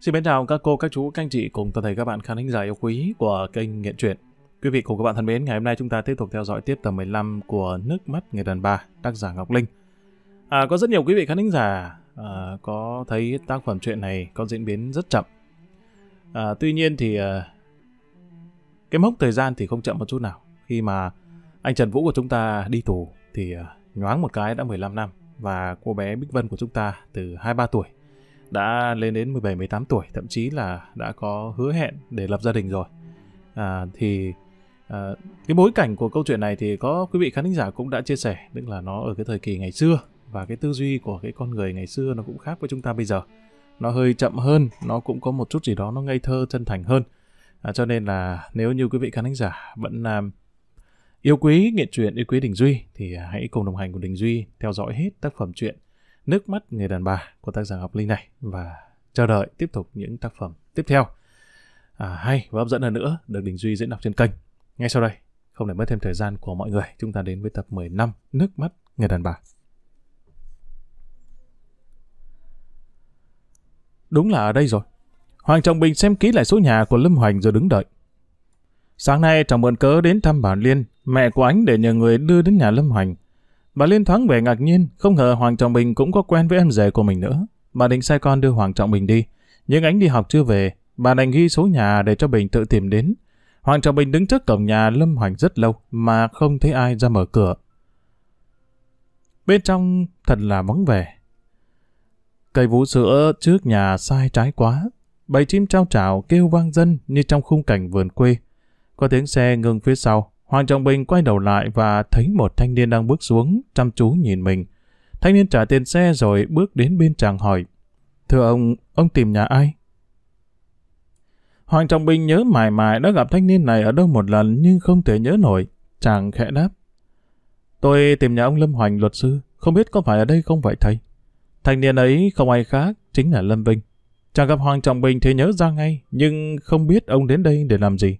Xin mến chào các cô, các chú, các anh chị cùng toàn thể các bạn khán thính giả yêu quý của kênh Nghiện Truyện. Quý vị cùng các bạn thân mến, ngày hôm nay chúng ta tiếp tục theo dõi tiếp tập 15 của Nước mắt người đàn bà, tác giả Ngọc Linh. À, có rất nhiều quý vị khán thính giả à, có thấy tác phẩm truyện này có diễn biến rất chậm. À, tuy nhiên thì à, cái mốc thời gian thì không chậm một chút nào. Khi mà anh Trần Vũ của chúng ta đi tù thì à, nhoáng một cái đã 15 năm và cô bé Bích Vân của chúng ta từ 23 tuổi đã lên đến 17 18 tuổi, thậm chí là đã có hứa hẹn để lập gia đình rồi. À, thì à, cái bối cảnh của câu chuyện này thì có quý vị khán thính giả cũng đã chia sẻ, tức là nó ở cái thời kỳ ngày xưa và cái tư duy của cái con người ngày xưa nó cũng khác với chúng ta bây giờ. Nó hơi chậm hơn, nó cũng có một chút gì đó nó ngây thơ chân thành hơn. À, cho nên là nếu như quý vị khán thính giả vẫn à, yêu quý nghệ truyện, yêu quý Đình Duy thì hãy cùng đồng hành cùng Đình Duy theo dõi hết tác phẩm truyện Nước mắt người đàn bà của tác giả Ngọc Linh này và chờ đợi tiếp tục những tác phẩm tiếp theo. À, hay và hấp dẫn hơn nữa được Đình Duy diễn đọc trên kênh. Ngay sau đây, không để mất thêm thời gian của mọi người, chúng ta đến với tập 15 Nước mắt người đàn bà. Đúng là ở đây rồi. Hoàng Trọng Bình xem ký lại số nhà của Lâm Hoành rồi đứng đợi. Sáng nay Trọng mượn cớ đến thăm bà Liên, mẹ của anh để nhờ người đưa đến nhà Lâm Hoành. Bà Liên thoáng vẻ ngạc nhiên, không ngờ Hoàng Trọng Bình cũng có quen với em rể của mình nữa. Bà định sai con đưa Hoàng Trọng Bình đi. Nhưng ánh đi học chưa về, bà đành ghi số nhà để cho Bình tự tìm đến. Hoàng Trọng Bình đứng trước cổng nhà Lâm Hoành rất lâu mà không thấy ai ra mở cửa. Bên trong thật là vắng vẻ. Cây vũ sữa trước nhà sai trái quá. Bầy chim trao trảo kêu vang dân như trong khung cảnh vườn quê. Có tiếng xe ngừng phía sau, Hoàng Trọng Bình quay đầu lại và thấy một thanh niên đang bước xuống, chăm chú nhìn mình. Thanh niên trả tiền xe rồi bước đến bên chàng hỏi. Thưa ông, ông tìm nhà ai? Hoàng Trọng Bình nhớ mãi mãi đã gặp thanh niên này ở đâu một lần nhưng không thể nhớ nổi. Chàng khẽ đáp. Tôi tìm nhà ông Lâm Hoành luật sư, không biết có phải ở đây không vậy thầy? Thanh niên ấy không ai khác, chính là Lâm Vinh. Chàng gặp Hoàng Trọng Bình thì nhớ ra ngay, nhưng không biết ông đến đây để làm gì.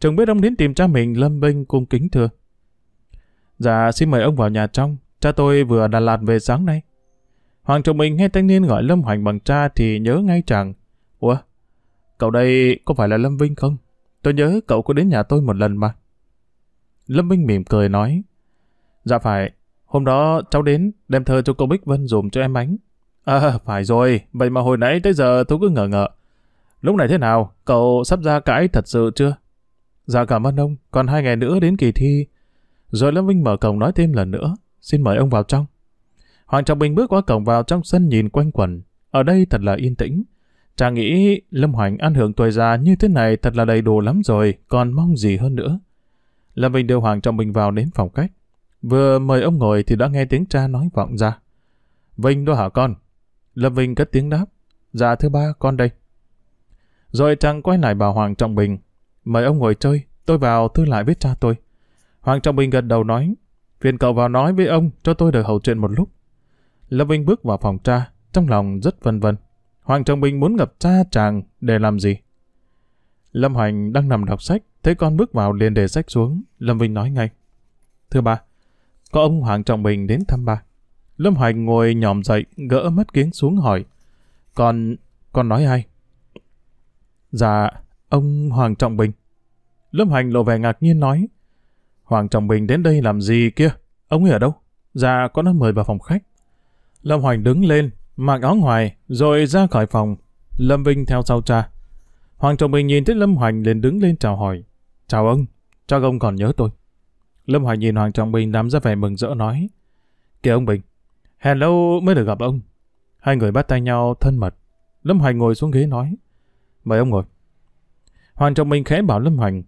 Chồng biết ông đến tìm cha mình, Lâm Binh cung kính thưa. Dạ, xin mời ông vào nhà trong. Cha tôi vừa Đà Lạt về sáng nay. Hoàng chồng mình nghe thanh niên gọi Lâm Hoành bằng cha thì nhớ ngay chàng. Ủa, cậu đây có phải là Lâm Vinh không? Tôi nhớ cậu có đến nhà tôi một lần mà. Lâm Vinh mỉm cười nói. Dạ phải, hôm đó cháu đến đem thơ cho cô Bích Vân dùm cho em ánh. À, phải rồi, vậy mà hồi nãy tới giờ tôi cứ ngờ ngợ. Lúc này thế nào, cậu sắp ra cãi thật sự chưa? Dạ cảm ơn ông, còn hai ngày nữa đến kỳ thi. Rồi Lâm Vinh mở cổng nói thêm lần nữa, xin mời ông vào trong. Hoàng Trọng Bình bước qua cổng vào trong sân nhìn quanh quẩn, ở đây thật là yên tĩnh. Chàng nghĩ Lâm Hoành ăn hưởng tuổi già như thế này thật là đầy đủ lắm rồi, còn mong gì hơn nữa. Lâm Vinh đưa Hoàng Trọng Bình vào đến phòng cách. Vừa mời ông ngồi thì đã nghe tiếng cha nói vọng ra. Vinh đó hả con? Lâm Vinh cất tiếng đáp. Dạ thưa ba, con đây. Rồi chàng quay lại bảo Hoàng Trọng Bình, Mời ông ngồi chơi, tôi vào thư lại với cha tôi. Hoàng Trọng Bình gật đầu nói, phiền cậu vào nói với ông cho tôi đợi hầu chuyện một lúc. Lâm Vinh bước vào phòng cha, trong lòng rất vân vân. Hoàng Trọng Bình muốn gặp cha chàng để làm gì? Lâm Hoành đang nằm đọc sách, thấy con bước vào liền để sách xuống. Lâm Vinh nói ngay. Thưa bà, có ông Hoàng Trọng Bình đến thăm bà. Lâm Hoành ngồi nhòm dậy, gỡ mắt kiến xuống hỏi. Con, con nói ai? Dạ, ông Hoàng Trọng Bình. Lâm Hành lộ vẻ ngạc nhiên nói, Hoàng Trọng Bình đến đây làm gì kia? Ông ấy ở đâu? Dạ, có nó mời vào phòng khách. Lâm Hoành đứng lên, mặc áo ngoài, rồi ra khỏi phòng. Lâm Vinh theo sau cha. Hoàng Trọng Bình nhìn thấy Lâm Hoành liền đứng lên chào hỏi. Chào ông, cho ông còn nhớ tôi. Lâm Hoành nhìn Hoàng Trọng Bình đám ra vẻ mừng rỡ nói. Kìa ông Bình, hẹn lâu mới được gặp ông. Hai người bắt tay nhau thân mật. Lâm Hoành ngồi xuống ghế nói. Mời ông ngồi. Hoàng Trọng Bình khẽ bảo Lâm Hoành.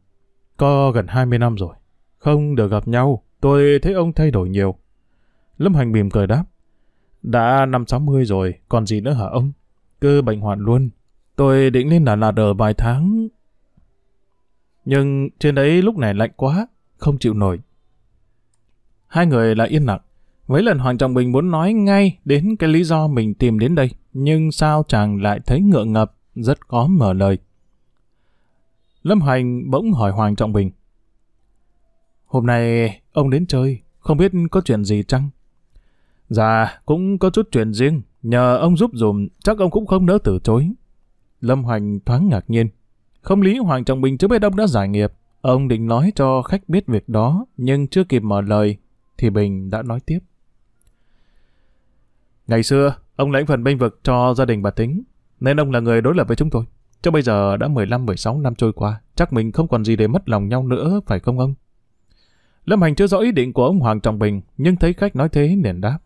Có gần 20 năm rồi. Không được gặp nhau, tôi thấy ông thay đổi nhiều. Lâm Hành mỉm cười đáp. Đã năm 60 rồi, còn gì nữa hả ông? Cứ bệnh hoạn luôn. Tôi định lên Đà Lạt ở vài tháng. Nhưng trên đấy lúc này lạnh quá, không chịu nổi. Hai người lại yên lặng. Mấy lần Hoàng Trọng Bình muốn nói ngay đến cái lý do mình tìm đến đây, nhưng sao chàng lại thấy ngượng ngập, rất khó mở lời. Lâm Hoành bỗng hỏi Hoàng Trọng Bình. Hôm nay ông đến chơi, không biết có chuyện gì chăng? Dạ, cũng có chút chuyện riêng, nhờ ông giúp dùm, chắc ông cũng không nỡ từ chối. Lâm Hoành thoáng ngạc nhiên. Không lý Hoàng Trọng Bình trước biết ông đã giải nghiệp, ông định nói cho khách biết việc đó, nhưng chưa kịp mở lời, thì Bình đã nói tiếp. Ngày xưa, ông lãnh phần binh vực cho gia đình bà Tính, nên ông là người đối lập với chúng tôi. Cho bây giờ đã 15-16 năm trôi qua, chắc mình không còn gì để mất lòng nhau nữa, phải không ông? Lâm Hành chưa rõ ý định của ông Hoàng Trọng Bình, nhưng thấy khách nói thế liền đáp.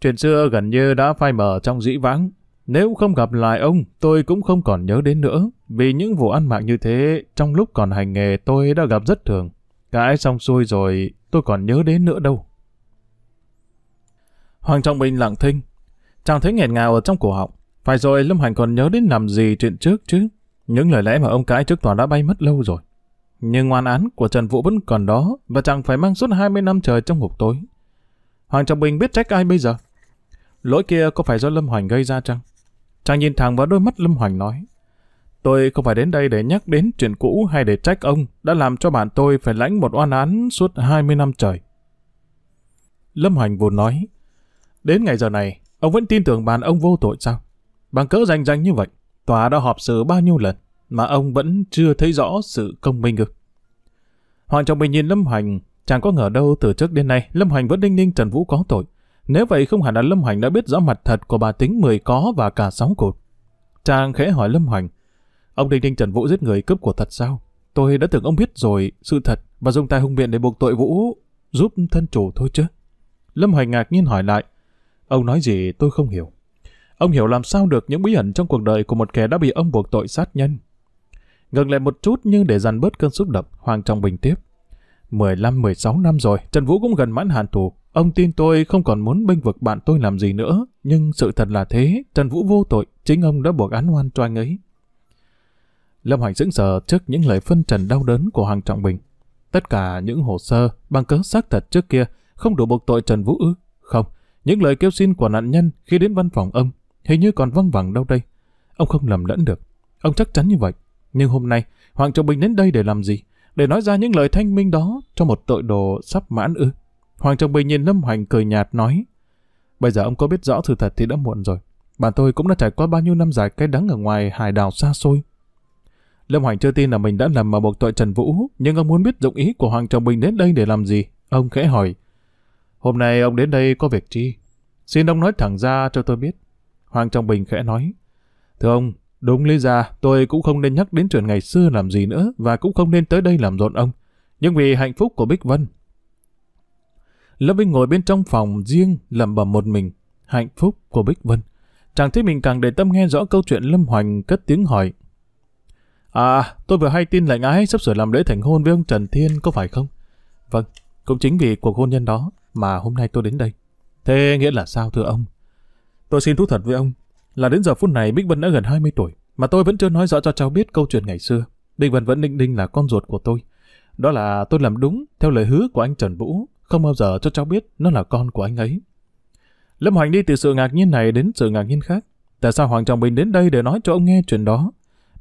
Chuyện xưa gần như đã phai mờ trong dĩ vãng. Nếu không gặp lại ông, tôi cũng không còn nhớ đến nữa. Vì những vụ ăn mạng như thế, trong lúc còn hành nghề tôi đã gặp rất thường. Cãi xong xuôi rồi, tôi còn nhớ đến nữa đâu. Hoàng Trọng Bình lặng thinh. Chàng thấy nghẹn ngào ở trong cổ họng. Phải rồi Lâm Hành còn nhớ đến làm gì chuyện trước chứ. Những lời lẽ mà ông cãi trước tòa đã bay mất lâu rồi. Nhưng oan án của Trần Vũ vẫn còn đó và chẳng phải mang suốt 20 năm trời trong ngục tối. Hoàng Trọng Bình biết trách ai bây giờ? Lỗi kia có phải do Lâm Hoành gây ra chăng? Chàng nhìn thẳng vào đôi mắt Lâm Hoành nói. Tôi không phải đến đây để nhắc đến chuyện cũ hay để trách ông đã làm cho bạn tôi phải lãnh một oan án suốt 20 năm trời. Lâm Hoành vụt nói. Đến ngày giờ này, ông vẫn tin tưởng bạn ông vô tội sao? Bằng cỡ danh danh như vậy, tòa đã họp xử bao nhiêu lần mà ông vẫn chưa thấy rõ sự công minh ư. Hoàng Trọng Bình nhìn Lâm Hoành, chẳng có ngờ đâu từ trước đến nay Lâm Hoành vẫn đinh ninh Trần Vũ có tội. Nếu vậy không hẳn là Lâm Hoành đã biết rõ mặt thật của bà tính mười có và cả sáu cột. Chàng khẽ hỏi Lâm Hoành, ông đinh ninh Trần Vũ giết người cướp của thật sao? Tôi đã tưởng ông biết rồi sự thật và dùng tài hung biện để buộc tội Vũ giúp thân chủ thôi chứ. Lâm Hoành ngạc nhiên hỏi lại, ông nói gì tôi không hiểu. Ông hiểu làm sao được những bí ẩn trong cuộc đời của một kẻ đã bị ông buộc tội sát nhân. Ngừng lại một chút nhưng để dằn bớt cơn xúc động, Hoàng Trọng Bình tiếp. 15-16 năm rồi, Trần Vũ cũng gần mãn hạn tù. Ông tin tôi không còn muốn bênh vực bạn tôi làm gì nữa. Nhưng sự thật là thế, Trần Vũ vô tội, chính ông đã buộc án oan cho anh ấy. Lâm Hoành sững sờ trước những lời phân trần đau đớn của Hoàng Trọng Bình. Tất cả những hồ sơ, bằng cớ xác thật trước kia, không đủ buộc tội Trần Vũ ư? Không, những lời kêu xin của nạn nhân khi đến văn phòng ông hình như còn văng vẳng đâu đây. Ông không lầm lẫn được. Ông chắc chắn như vậy. Nhưng hôm nay, Hoàng Trọng Bình đến đây để làm gì? Để nói ra những lời thanh minh đó cho một tội đồ sắp mãn ư. Hoàng Trọng Bình nhìn Lâm Hoành cười nhạt nói. Bây giờ ông có biết rõ sự thật thì đã muộn rồi. Bản tôi cũng đã trải qua bao nhiêu năm dài cái đắng ở ngoài hải đảo xa xôi. Lâm Hoành chưa tin là mình đã lầm mà buộc tội Trần Vũ, nhưng ông muốn biết dụng ý của Hoàng Trọng Bình đến đây để làm gì. Ông khẽ hỏi. Hôm nay ông đến đây có việc chi? Xin ông nói thẳng ra cho tôi biết. Hoàng Trọng Bình khẽ nói. Thưa ông, đúng lý ra tôi cũng không nên nhắc đến chuyện ngày xưa làm gì nữa và cũng không nên tới đây làm rộn ông. Nhưng vì hạnh phúc của Bích Vân. Lâm Vinh ngồi bên trong phòng riêng lẩm bẩm một mình. Hạnh phúc của Bích Vân. Chàng thấy mình càng để tâm nghe rõ câu chuyện Lâm Hoành cất tiếng hỏi. À, tôi vừa hay tin lệnh ái sắp sửa làm lễ thành hôn với ông Trần Thiên có phải không? Vâng, cũng chính vì cuộc hôn nhân đó mà hôm nay tôi đến đây. Thế nghĩa là sao thưa ông? Tôi xin thú thật với ông, là đến giờ phút này Bích Vân đã gần 20 tuổi, mà tôi vẫn chưa nói rõ cho cháu biết câu chuyện ngày xưa. Bích Vân vẫn định đinh là con ruột của tôi. Đó là tôi làm đúng theo lời hứa của anh Trần Vũ, không bao giờ cho cháu biết nó là con của anh ấy. Lâm Hoành đi từ sự ngạc nhiên này đến sự ngạc nhiên khác. Tại sao Hoàng Trọng Bình đến đây để nói cho ông nghe chuyện đó?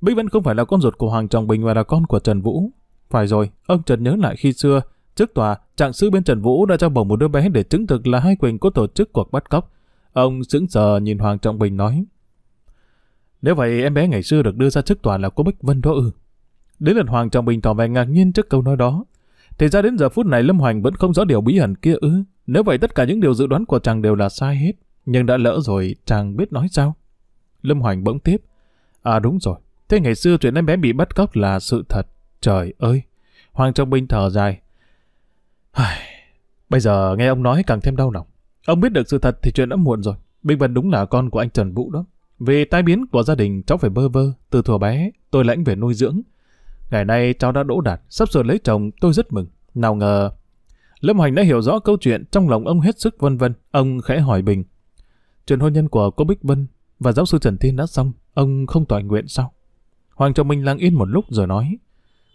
Bích Vân không phải là con ruột của Hoàng Trọng Bình mà là con của Trần Vũ. Phải rồi, ông Trần nhớ lại khi xưa, trước tòa, trạng sư bên Trần Vũ đã cho bổng một đứa bé để chứng thực là hai quyền có tổ chức cuộc bắt cóc Ông sững sờ nhìn Hoàng Trọng Bình nói. Nếu vậy em bé ngày xưa được đưa ra trước tòa là cô Bích Vân đó ư. Đến lần Hoàng Trọng Bình tỏ vẻ ngạc nhiên trước câu nói đó. Thì ra đến giờ phút này Lâm Hoành vẫn không rõ điều bí ẩn kia ư. Nếu vậy tất cả những điều dự đoán của chàng đều là sai hết. Nhưng đã lỡ rồi chàng biết nói sao. Lâm Hoành bỗng tiếp. À đúng rồi. Thế ngày xưa chuyện em bé bị bắt cóc là sự thật. Trời ơi. Hoàng Trọng Bình thở dài. Bây giờ nghe ông nói càng thêm đau lòng. Ông biết được sự thật thì chuyện đã muộn rồi. bình Vân đúng là con của anh Trần Vũ đó. Vì tai biến của gia đình cháu phải bơ vơ, từ thuở bé tôi lãnh về nuôi dưỡng. Ngày nay cháu đã đỗ đạt, sắp sửa lấy chồng tôi rất mừng. Nào ngờ... Lâm Hoành đã hiểu rõ câu chuyện trong lòng ông hết sức vân vân. Ông khẽ hỏi Bình. Chuyện hôn nhân của cô Bích Vân và giáo sư Trần Thiên đã xong, ông không toàn nguyện sao? Hoàng Trọng Minh lặng yên một lúc rồi nói.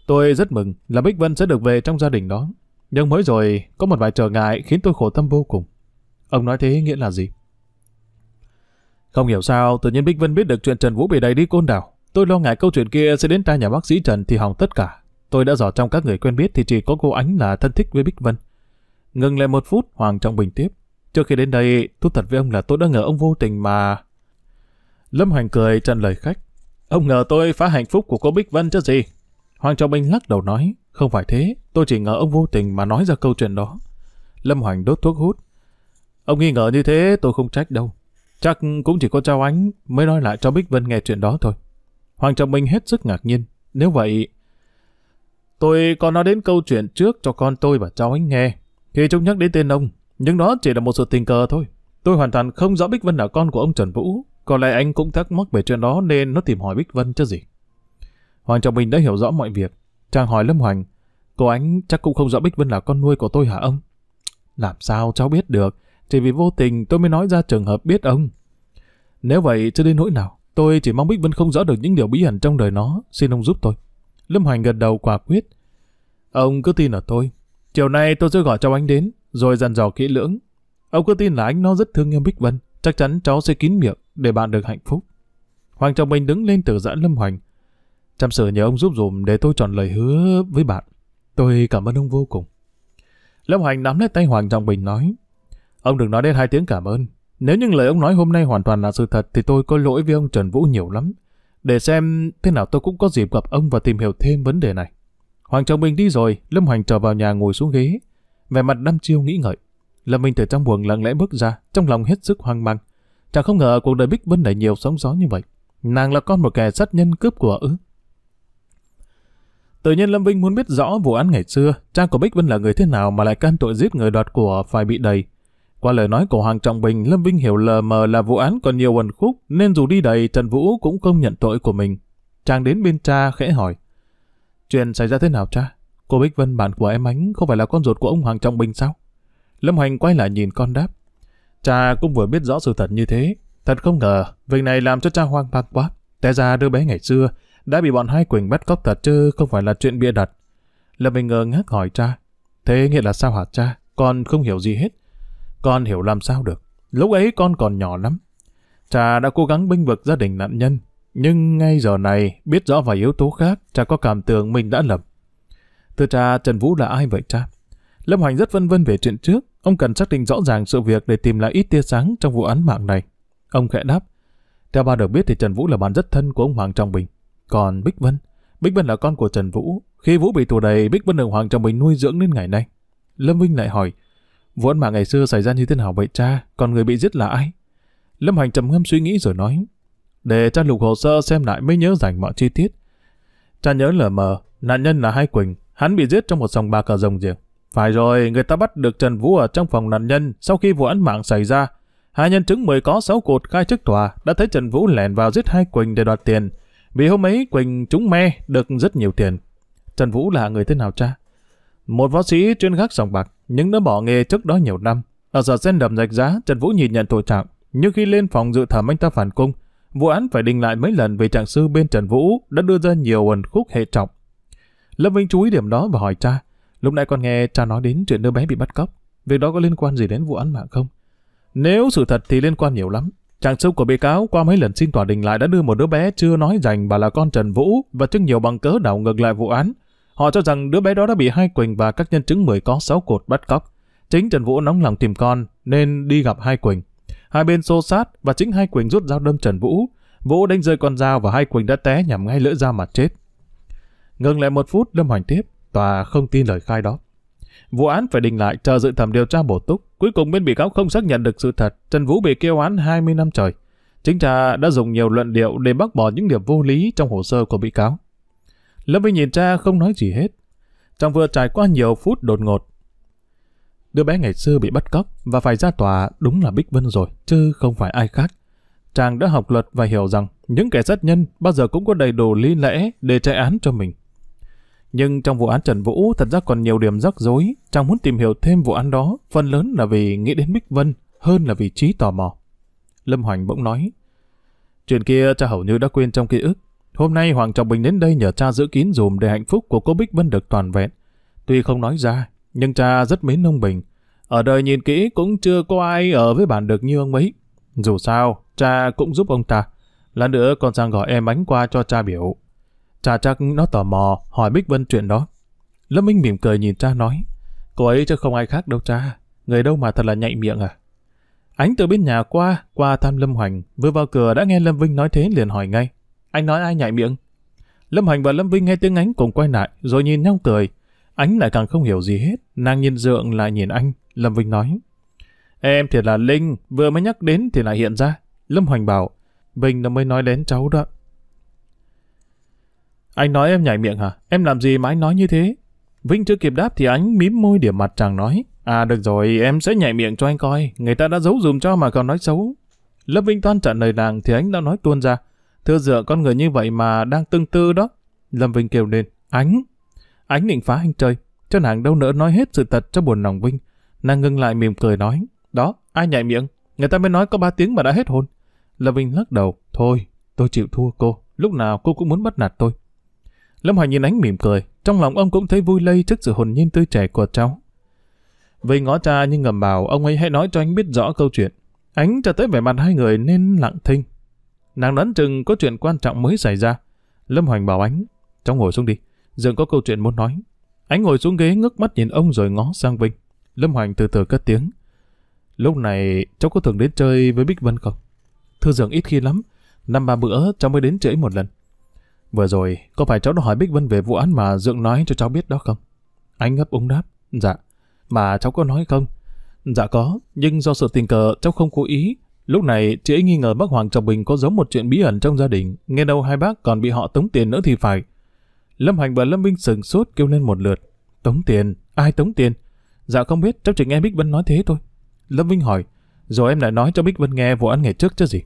Tôi rất mừng là Bích Vân sẽ được về trong gia đình đó. Nhưng mới rồi có một vài trở ngại khiến tôi khổ tâm vô cùng. Ông nói thế nghĩa là gì? Không hiểu sao, tự nhiên Bích Vân biết được chuyện Trần Vũ bị đẩy đi côn đảo. Tôi lo ngại câu chuyện kia sẽ đến tai nhà bác sĩ Trần thì hỏng tất cả. Tôi đã dò trong các người quen biết thì chỉ có cô Ánh là thân thích với Bích Vân. Ngừng lại một phút, Hoàng Trọng Bình tiếp. Trước khi đến đây, thú thật với ông là tôi đã ngờ ông vô tình mà... Lâm Hoành cười trần lời khách. Ông ngờ tôi phá hạnh phúc của cô Bích Vân chứ gì? Hoàng Trọng Bình lắc đầu nói. Không phải thế, tôi chỉ ngờ ông vô tình mà nói ra câu chuyện đó. Lâm Hoành đốt thuốc hút. Ông nghi ngờ như thế tôi không trách đâu. Chắc cũng chỉ có cháu ánh mới nói lại cho Bích Vân nghe chuyện đó thôi. Hoàng trọng minh hết sức ngạc nhiên. Nếu vậy, tôi còn nói đến câu chuyện trước cho con tôi và cháu ánh nghe. Khi chúng nhắc đến tên ông, nhưng đó chỉ là một sự tình cờ thôi. Tôi hoàn toàn không rõ Bích Vân là con của ông Trần Vũ. Có lẽ anh cũng thắc mắc về chuyện đó nên nó tìm hỏi Bích Vân chứ gì. Hoàng Trọng minh đã hiểu rõ mọi việc. Chàng hỏi Lâm Hoành, cô ánh chắc cũng không rõ Bích Vân là con nuôi của tôi hả ông? Làm sao cháu biết được? Chỉ vì vô tình tôi mới nói ra trường hợp biết ông. Nếu vậy cho đến nỗi nào, tôi chỉ mong Bích Vân không rõ được những điều bí ẩn trong đời nó, xin ông giúp tôi. Lâm Hoành gật đầu quả quyết. Ông cứ tin ở tôi. Chiều nay tôi sẽ gọi cháu anh đến, rồi dặn dò kỹ lưỡng. Ông cứ tin là anh nó rất thương em Bích Vân, chắc chắn cháu sẽ kín miệng để bạn được hạnh phúc. Hoàng Trọng Bình đứng lên từ giãn Lâm Hoành. Chăm sự nhờ ông giúp dùm để tôi tròn lời hứa với bạn. Tôi cảm ơn ông vô cùng. Lâm Hoành nắm lấy tay Hoàng Trọng Bình nói. Ông đừng nói đến hai tiếng cảm ơn. Nếu những lời ông nói hôm nay hoàn toàn là sự thật thì tôi có lỗi với ông Trần Vũ nhiều lắm. Để xem thế nào tôi cũng có dịp gặp ông và tìm hiểu thêm vấn đề này. Hoàng chồng mình đi rồi, Lâm Hoành trở vào nhà ngồi xuống ghế. Về mặt đăm chiêu nghĩ ngợi. Lâm Minh từ trong buồng lặng lẽ bước ra, trong lòng hết sức hoang mang. Chẳng không ngờ cuộc đời Bích Vân lại nhiều sóng gió như vậy. Nàng là con một kẻ sát nhân cướp của ư. Tự nhiên Lâm Vinh muốn biết rõ vụ án ngày xưa, cha của Bích Vân là người thế nào mà lại can tội giết người đoạt của phải bị đầy. Qua lời nói của Hoàng Trọng Bình, Lâm Vinh hiểu lờ mờ là vụ án còn nhiều ẩn khúc, nên dù đi đầy, Trần Vũ cũng không nhận tội của mình. Chàng đến bên cha khẽ hỏi. Chuyện xảy ra thế nào cha? Cô Bích Vân bạn của em Ánh không phải là con ruột của ông Hoàng Trọng Bình sao? Lâm Hoành quay lại nhìn con đáp. Cha cũng vừa biết rõ sự thật như thế. Thật không ngờ, việc này làm cho cha hoang mang quá. Té ra đứa bé ngày xưa đã bị bọn hai Quỳnh bắt cóc thật chứ không phải là chuyện bịa đặt. Lâm Bình ngờ ngác hỏi cha. Thế nghĩa là sao hả cha? Con không hiểu gì hết. Con hiểu làm sao được. Lúc ấy con còn nhỏ lắm. Cha đã cố gắng binh vực gia đình nạn nhân. Nhưng ngay giờ này, biết rõ vài yếu tố khác, cha có cảm tưởng mình đã lầm. Thưa cha, Trần Vũ là ai vậy cha? Lâm Hoành rất vân vân về chuyện trước. Ông cần xác định rõ ràng sự việc để tìm lại ít tia sáng trong vụ án mạng này. Ông khẽ đáp. Theo ba được biết thì Trần Vũ là bạn rất thân của ông Hoàng Trọng Bình. Còn Bích Vân, Bích Vân là con của Trần Vũ. Khi Vũ bị tù đầy, Bích Vân được Hoàng Trọng Bình nuôi dưỡng đến ngày nay. Lâm Vinh lại hỏi, Vụ án mạng ngày xưa xảy ra như thế nào vậy cha? Còn người bị giết là ai? Lâm Hành trầm ngâm suy nghĩ rồi nói. Để cha lục hồ sơ xem lại mới nhớ rành mọi chi tiết. Cha nhớ lờ mờ, nạn nhân là Hai Quỳnh. Hắn bị giết trong một sòng bạc ở rồng giềng. Phải rồi, người ta bắt được Trần Vũ ở trong phòng nạn nhân sau khi vụ án mạng xảy ra. Hai nhân chứng mới có sáu cột khai trước tòa đã thấy Trần Vũ lẻn vào giết Hai Quỳnh để đoạt tiền. Vì hôm ấy Quỳnh trúng me được rất nhiều tiền. Trần Vũ là người thế nào cha? Một võ sĩ chuyên gác sòng bạc, nhưng đã bỏ nghề trước đó nhiều năm. Ở giờ sen đầm rạch giá, Trần Vũ nhìn nhận tội trạng, nhưng khi lên phòng dự thẩm anh ta phản cung, vụ án phải đình lại mấy lần vì trạng sư bên Trần Vũ đã đưa ra nhiều quần khúc hệ trọng. Lâm Vinh chú ý điểm đó và hỏi cha, lúc nãy con nghe cha nói đến chuyện đứa bé bị bắt cóc, việc đó có liên quan gì đến vụ án mạng không? Nếu sự thật thì liên quan nhiều lắm. Trạng sư của bị cáo qua mấy lần xin tòa đình lại đã đưa một đứa bé chưa nói rành bà là con Trần Vũ và trước nhiều bằng cớ đảo ngược lại vụ án. Họ cho rằng đứa bé đó đã bị Hai Quỳnh và các nhân chứng mười có sáu cột bắt cóc. Chính Trần Vũ nóng lòng tìm con nên đi gặp Hai Quỳnh. Hai bên xô sát và chính Hai Quỳnh rút dao đâm Trần Vũ. Vũ đánh rơi con dao và Hai Quỳnh đã té nhằm ngay lưỡi dao mà chết. Ngừng lại một phút Lâm Hoành tiếp, tòa không tin lời khai đó. Vụ án phải đình lại chờ dự thẩm điều tra bổ túc. Cuối cùng bên bị cáo không xác nhận được sự thật, Trần Vũ bị kêu án 20 năm trời. Chính trà đã dùng nhiều luận điệu để bác bỏ những điểm vô lý trong hồ sơ của bị cáo. Lâm Vinh nhìn cha không nói gì hết. Chàng vừa trải qua nhiều phút đột ngột. Đứa bé ngày xưa bị bắt cóc và phải ra tòa đúng là Bích Vân rồi, chứ không phải ai khác. Chàng đã học luật và hiểu rằng những kẻ sát nhân bao giờ cũng có đầy đủ lý lẽ để chạy án cho mình. Nhưng trong vụ án Trần Vũ thật ra còn nhiều điểm rắc rối, chàng muốn tìm hiểu thêm vụ án đó, phần lớn là vì nghĩ đến Bích Vân hơn là vì trí tò mò. Lâm Hoành bỗng nói, Chuyện kia cha hầu như đã quên trong ký ức, Hôm nay Hoàng Trọng Bình đến đây nhờ cha giữ kín dùm để hạnh phúc của cô Bích Vân được toàn vẹn. Tuy không nói ra, nhưng cha rất mến ông Bình. Ở đời nhìn kỹ cũng chưa có ai ở với bạn được như ông ấy. Dù sao, cha cũng giúp ông ta. Lát nữa còn sang gọi em ánh qua cho cha biểu. Cha chắc nó tò mò, hỏi Bích Vân chuyện đó. Lâm Minh mỉm cười nhìn cha nói. Cô ấy chứ không ai khác đâu cha. Người đâu mà thật là nhạy miệng à. Ánh từ bên nhà qua, qua thăm Lâm Hoành, vừa vào cửa đã nghe Lâm Vinh nói thế liền hỏi ngay. Anh nói ai nhảy miệng? Lâm Hành và Lâm Vinh nghe tiếng ánh cùng quay lại, rồi nhìn nhau cười. Ánh lại càng không hiểu gì hết, nàng nhìn dượng lại nhìn anh. Lâm Vinh nói, Em thì là Linh, vừa mới nhắc đến thì lại hiện ra. Lâm Hoành bảo, Vinh nó mới nói đến cháu đó. Anh nói em nhảy miệng hả? Em làm gì mà anh nói như thế? Vinh chưa kịp đáp thì Ánh mím môi điểm mặt chàng nói. À được rồi, em sẽ nhảy miệng cho anh coi. Người ta đã giấu dùm cho mà còn nói xấu. Lâm Vinh toan trả lời nàng thì anh đã nói tuôn ra. Thưa dựa con người như vậy mà đang tương tư đó. Lâm Vinh kêu lên. Ánh! Ánh định phá anh chơi. Cho nàng đâu nỡ nói hết sự thật cho buồn lòng Vinh. Nàng ngưng lại mỉm cười nói. Đó, ai nhảy miệng? Người ta mới nói có ba tiếng mà đã hết hôn Lâm Vinh lắc đầu. Thôi, tôi chịu thua cô. Lúc nào cô cũng muốn bắt nạt tôi. Lâm Hoài nhìn ánh mỉm cười. Trong lòng ông cũng thấy vui lây trước sự hồn nhiên tươi trẻ của cháu. Vinh ngó cha nhưng ngầm bảo ông ấy hãy nói cho anh biết rõ câu chuyện. Ánh cho tới vẻ mặt hai người nên lặng thinh. Nàng đoán chừng có chuyện quan trọng mới xảy ra. Lâm Hoành bảo Ánh, cháu ngồi xuống đi, dường có câu chuyện muốn nói. Ánh ngồi xuống ghế ngước mắt nhìn ông rồi ngó sang Vinh. Lâm Hoành từ từ cất tiếng. Lúc này cháu có thường đến chơi với Bích Vân không? Thưa dường ít khi lắm, năm ba bữa cháu mới đến chơi một lần. Vừa rồi, có phải cháu đã hỏi Bích Vân về vụ án mà Dượng nói cho cháu biết đó không? Anh ngấp úng đáp, dạ. Mà cháu có nói không? Dạ có, nhưng do sự tình cờ cháu không cố ý, Lúc này, chị ấy nghi ngờ bác Hoàng Trọng Bình có giấu một chuyện bí ẩn trong gia đình, nghe đâu hai bác còn bị họ tống tiền nữa thì phải. Lâm Hành và Lâm Minh sừng sốt kêu lên một lượt. Tống tiền? Ai tống tiền? Dạ không biết, cháu chỉ nghe Bích Vân nói thế thôi. Lâm Vinh hỏi, rồi em lại nói cho Bích Vân nghe vụ ăn ngày trước chứ gì.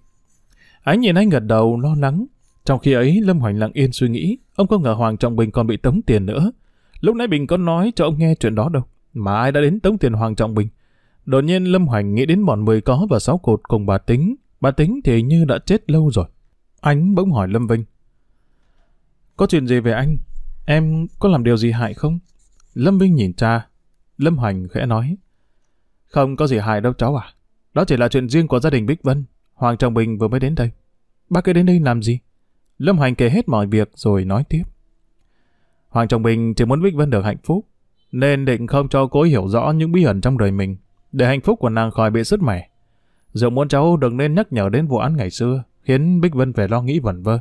Ánh nhìn anh gật đầu, lo lắng. Trong khi ấy, Lâm Hoành lặng yên suy nghĩ, ông không ngờ Hoàng Trọng Bình còn bị tống tiền nữa. Lúc nãy Bình có nói cho ông nghe chuyện đó đâu, mà ai đã đến tống tiền Hoàng Trọng Bình. Đột nhiên Lâm Hoành nghĩ đến bọn mười có và sáu cột cùng bà Tính. Bà Tính thì như đã chết lâu rồi. Anh bỗng hỏi Lâm Vinh. Có chuyện gì về anh? Em có làm điều gì hại không? Lâm Vinh nhìn cha. Lâm Hoành khẽ nói. Không có gì hại đâu cháu à. Đó chỉ là chuyện riêng của gia đình Bích Vân. Hoàng Trọng Bình vừa mới đến đây. Bác ấy đến đây làm gì? Lâm Hoành kể hết mọi việc rồi nói tiếp. Hoàng Trọng Bình chỉ muốn Bích Vân được hạnh phúc, nên định không cho cô hiểu rõ những bí ẩn trong đời mình để hạnh phúc của nàng khỏi bị sứt mẻ. Diệu muốn cháu đừng nên nhắc nhở đến vụ án ngày xưa, khiến Bích Vân phải lo nghĩ vẩn vơ.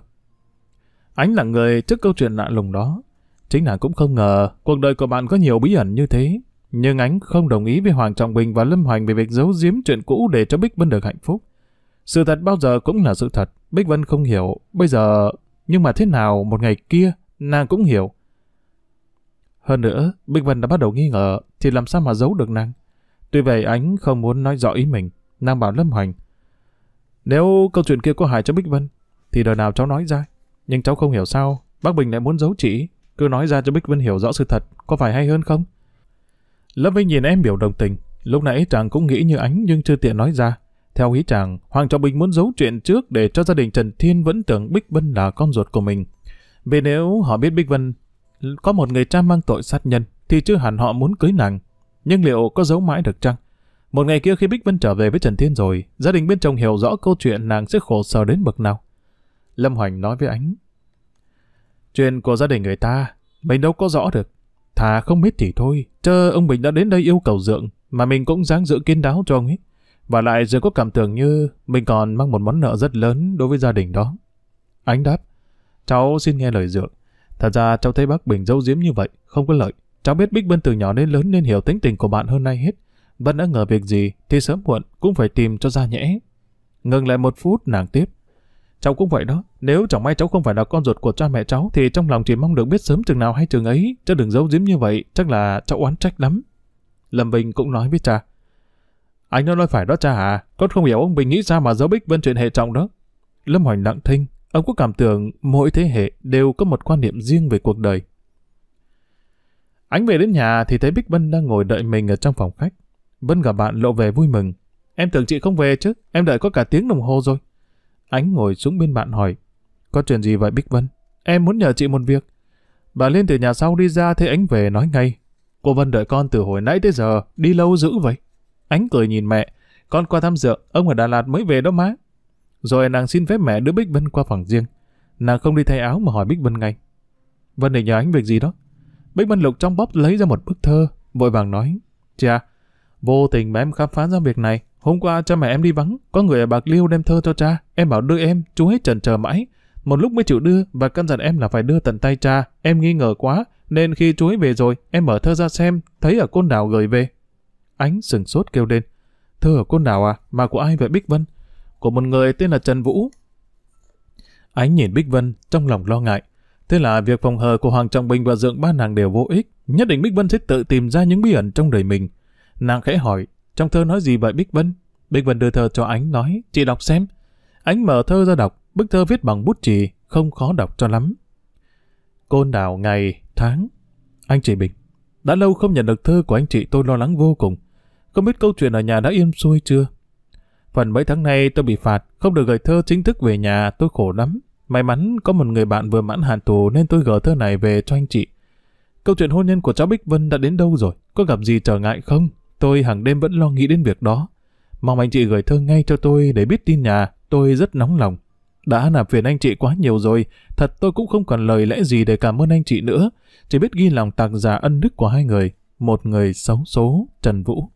Ánh là người trước câu chuyện lạ lùng đó. Chính nàng cũng không ngờ cuộc đời của bạn có nhiều bí ẩn như thế. Nhưng Ánh không đồng ý với Hoàng Trọng Bình và Lâm Hoành về việc giấu giếm chuyện cũ để cho Bích Vân được hạnh phúc. Sự thật bao giờ cũng là sự thật. Bích Vân không hiểu. Bây giờ... Nhưng mà thế nào một ngày kia nàng cũng hiểu. Hơn nữa, Bích Vân đã bắt đầu nghi ngờ thì làm sao mà giấu được nàng. Tuy vậy Ánh không muốn nói rõ ý mình, nàng bảo Lâm Hoành. Nếu câu chuyện kia có hại cho Bích Vân, thì đời nào cháu nói ra. Nhưng cháu không hiểu sao, bác Bình lại muốn giấu chỉ cứ nói ra cho Bích Vân hiểu rõ sự thật, có phải hay hơn không? Lâm Vinh nhìn em biểu đồng tình, lúc nãy chàng cũng nghĩ như Ánh nhưng chưa tiện nói ra. Theo ý chàng, Hoàng Trọng Bình muốn giấu chuyện trước để cho gia đình Trần Thiên vẫn tưởng Bích Vân là con ruột của mình. Vì nếu họ biết Bích Vân có một người cha mang tội sát nhân, thì chứ hẳn họ muốn cưới nàng nhưng liệu có giấu mãi được chăng? Một ngày kia khi Bích Vân trở về với Trần Thiên rồi, gia đình bên chồng hiểu rõ câu chuyện nàng sẽ khổ sở đến bậc nào. Lâm Hoành nói với Ánh. Chuyện của gia đình người ta, mình đâu có rõ được. Thà không biết thì thôi, chơ ông Bình đã đến đây yêu cầu dượng, mà mình cũng dáng giữ kiên đáo cho ông ấy. Và lại giờ có cảm tưởng như mình còn mang một món nợ rất lớn đối với gia đình đó. Ánh đáp, cháu xin nghe lời dượng. Thật ra cháu thấy bác Bình dâu diếm như vậy, không có lợi. Cháu biết Bích Bân từ nhỏ đến lớn nên hiểu tính tình của bạn hơn nay hết. Vân đã ngờ việc gì thì sớm muộn cũng phải tìm cho ra nhẽ. Ngừng lại một phút nàng tiếp. Cháu cũng vậy đó, nếu chẳng may cháu không phải là con ruột của cha mẹ cháu thì trong lòng chỉ mong được biết sớm chừng nào hay chừng ấy, chứ đừng giấu giếm như vậy, chắc là cháu oán trách lắm. Lâm Bình cũng nói với cha. Anh nó nói phải đó cha à, con không hiểu ông Bình nghĩ sao mà giấu Bích Vân chuyện hệ trọng đó. Lâm Hoành lặng thinh, ông có cảm tưởng mỗi thế hệ đều có một quan niệm riêng về cuộc đời. Ánh về đến nhà thì thấy Bích Vân đang ngồi đợi mình ở trong phòng khách. Vân gặp bạn lộ về vui mừng. Em tưởng chị không về chứ, em đợi có cả tiếng đồng hồ rồi. Ánh ngồi xuống bên bạn hỏi. Có chuyện gì vậy Bích Vân? Em muốn nhờ chị một việc. Bà lên từ nhà sau đi ra thấy Ánh về nói ngay. Cô Vân đợi con từ hồi nãy tới giờ, đi lâu dữ vậy. Ánh cười nhìn mẹ. Con qua thăm dượng, ông ở Đà Lạt mới về đó má. Rồi nàng xin phép mẹ đưa Bích Vân qua phòng riêng. Nàng không đi thay áo mà hỏi Bích Vân ngay. Vân để nhờ Ánh việc gì đó? Bích Vân Lục trong bóp lấy ra một bức thơ, vội vàng nói, Cha, vô tình mà em khám phá ra việc này, hôm qua cha mẹ em đi vắng, có người ở Bạc Liêu đem thơ cho cha, em bảo đưa em, chú hết trần chờ mãi. Một lúc mới chịu đưa và căn dặn em là phải đưa tận tay cha, em nghi ngờ quá, nên khi chú ấy về rồi, em mở thơ ra xem, thấy ở côn đảo gửi về. Ánh sừng sốt kêu lên, thơ ở côn đảo à, mà của ai vậy Bích Vân? Của một người tên là Trần Vũ. Ánh nhìn Bích Vân, trong lòng lo ngại, Thế là việc phòng hờ của Hoàng Trọng Bình và Dượng Ba Nàng đều vô ích. Nhất định Bích Vân sẽ tự tìm ra những bí ẩn trong đời mình. Nàng khẽ hỏi, trong thơ nói gì vậy Bích Vân? Bích Vân đưa thơ cho Ánh nói, chị đọc xem. Ánh mở thơ ra đọc, bức thơ viết bằng bút chì, không khó đọc cho lắm. Côn đảo ngày, tháng. Anh chị Bình, đã lâu không nhận được thơ của anh chị tôi lo lắng vô cùng. Không biết câu chuyện ở nhà đã yên xuôi chưa? Phần mấy tháng nay tôi bị phạt, không được gửi thơ chính thức về nhà, tôi khổ lắm. May mắn có một người bạn vừa mãn hạn tù nên tôi gửi thơ này về cho anh chị. Câu chuyện hôn nhân của cháu Bích Vân đã đến đâu rồi? Có gặp gì trở ngại không? Tôi hàng đêm vẫn lo nghĩ đến việc đó. Mong anh chị gửi thơ ngay cho tôi để biết tin nhà. Tôi rất nóng lòng. Đã nạp phiền anh chị quá nhiều rồi. Thật tôi cũng không còn lời lẽ gì để cảm ơn anh chị nữa. Chỉ biết ghi lòng tạc giả ân đức của hai người. Một người xấu số, Trần Vũ.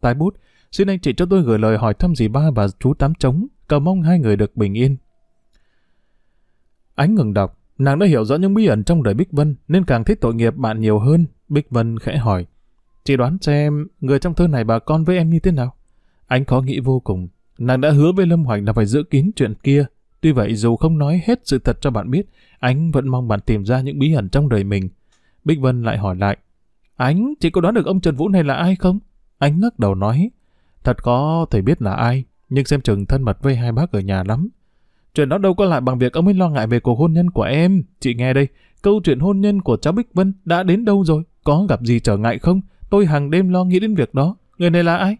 Tái bút, xin anh chị cho tôi gửi lời hỏi thăm dì ba và chú Tám Trống. Cầu mong hai người được bình yên, Ánh ngừng đọc, nàng đã hiểu rõ những bí ẩn trong đời Bích Vân nên càng thích tội nghiệp bạn nhiều hơn. Bích Vân khẽ hỏi. Chị đoán xem người trong thơ này bà con với em như thế nào? Anh khó nghĩ vô cùng. Nàng đã hứa với Lâm Hoành là phải giữ kín chuyện kia. Tuy vậy dù không nói hết sự thật cho bạn biết, anh vẫn mong bạn tìm ra những bí ẩn trong đời mình. Bích Vân lại hỏi lại. Ánh, chị có đoán được ông Trần Vũ này là ai không? Anh lắc đầu nói. Thật có thể biết là ai, nhưng xem chừng thân mật với hai bác ở nhà lắm. Chuyện đó đâu có lại bằng việc ông ấy lo ngại về cuộc hôn nhân của em. Chị nghe đây, câu chuyện hôn nhân của cháu Bích Vân đã đến đâu rồi? Có gặp gì trở ngại không? Tôi hàng đêm lo nghĩ đến việc đó. Người này là ai?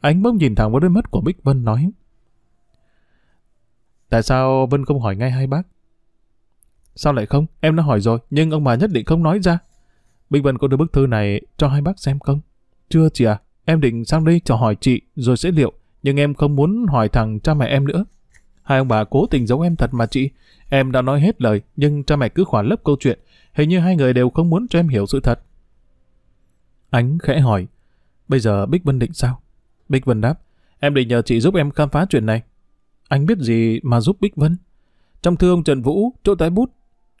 Ánh bỗng nhìn thẳng vào đôi mắt của Bích Vân nói. Tại sao Vân không hỏi ngay hai bác? Sao lại không? Em đã hỏi rồi, nhưng ông bà nhất định không nói ra. Bích Vân có đưa bức thư này cho hai bác xem không? Chưa chị à, em định sang đây cho hỏi chị rồi sẽ liệu, nhưng em không muốn hỏi thằng cha mẹ em nữa. Hai ông bà cố tình giấu em thật mà chị. Em đã nói hết lời, nhưng cha mẹ cứ khỏa lấp câu chuyện. Hình như hai người đều không muốn cho em hiểu sự thật. Ánh khẽ hỏi, bây giờ Bích Vân định sao? Bích Vân đáp, em định nhờ chị giúp em khám phá chuyện này. Anh biết gì mà giúp Bích Vân? Trong thư ông Trần Vũ, chỗ tái bút,